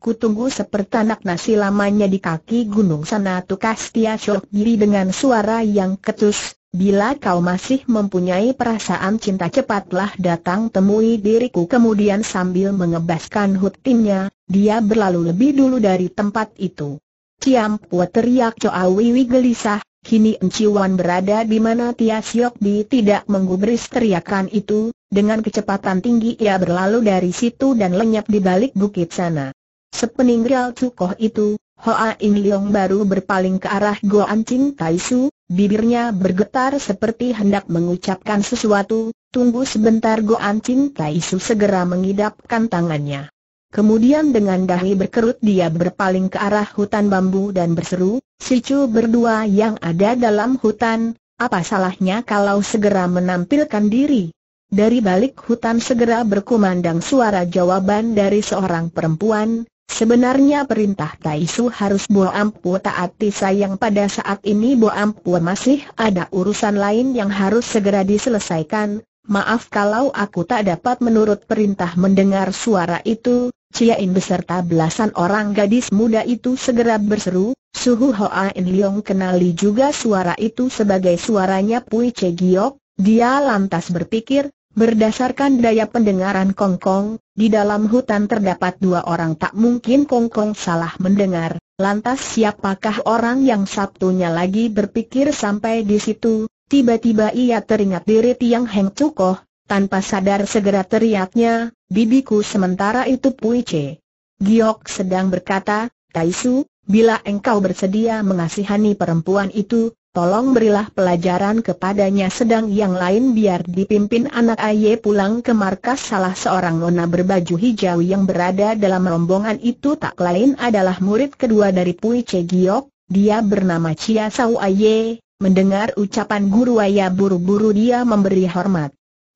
Kutunggu anak nasi lamanya di kaki gunung sana tukas Tia Chok diri dengan suara yang ketus. Bila kau masih mempunyai perasaan cinta cepatlah datang temui diriku Kemudian sambil mengebaskan timnya, dia berlalu lebih dulu dari tempat itu Ciam Pua teriak Choa Wiwi gelisah, kini Enciwan berada di mana Tia Chok Di tidak menggubris teriakan itu Dengan kecepatan tinggi ia berlalu dari situ dan lenyap di balik bukit sana Sepeninggal cukoh itu, Hoa In Leong baru berpaling ke arah An Ching Tai Su, bibirnya bergetar seperti hendak mengucapkan sesuatu, tunggu sebentar An Ching Tai Su segera mengidapkan tangannya. Kemudian dengan dahi berkerut dia berpaling ke arah hutan bambu dan berseru, Sicu berdua yang ada dalam hutan, apa salahnya kalau segera menampilkan diri? Dari balik hutan segera berkumandang suara jawaban dari seorang perempuan, Sebenarnya perintah Taisu harus Bo Ampu taati sayang pada saat ini Bo Ampu masih ada urusan lain yang harus segera diselesaikan. Maaf kalau aku tak dapat menurut perintah mendengar suara itu, Ciain beserta belasan orang gadis muda itu segera berseru, Suhu In Leong kenali juga suara itu sebagai suaranya Pui Giok, dia lantas berpikir, Berdasarkan daya pendengaran Kongkong, di dalam hutan terdapat dua orang tak mungkin Kongkong salah mendengar, lantas siapakah orang yang Sabtunya lagi berpikir sampai di situ, tiba-tiba ia teringat diri Tiang Heng Cukoh, tanpa sadar segera teriaknya, bibiku sementara itu Pui Che. Giok sedang berkata, Taisu, bila engkau bersedia mengasihani perempuan itu, tolong berilah pelajaran kepadanya sedang yang lain biar dipimpin anak Aye pulang ke markas salah seorang nona berbaju hijau yang berada dalam rombongan itu tak lain adalah murid kedua dari Pui Che Giok, dia bernama Chia Sau Aye, mendengar ucapan guru ayah buru-buru dia memberi hormat.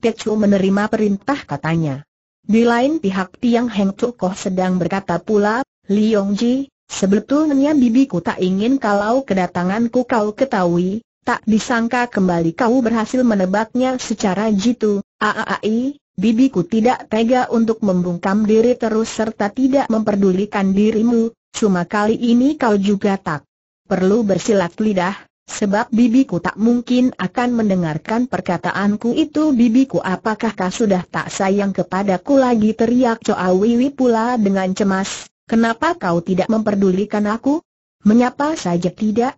Chu menerima perintah katanya. Di lain pihak Tiang Heng Tukoh sedang berkata pula, Liong Ji, Sebetulnya bibiku tak ingin kalau kedatanganku kau ketahui, tak disangka kembali kau berhasil menebaknya secara jitu, aaai, bibiku tidak tega untuk membungkam diri terus serta tidak memperdulikan dirimu, cuma kali ini kau juga tak perlu bersilat lidah, Sebab bibiku tak mungkin akan mendengarkan perkataanku itu bibiku apakah kau sudah tak sayang kepadaku lagi teriak Choa Wiwi pula dengan cemas Kenapa kau tidak memperdulikan aku? Menyapa saja tidak,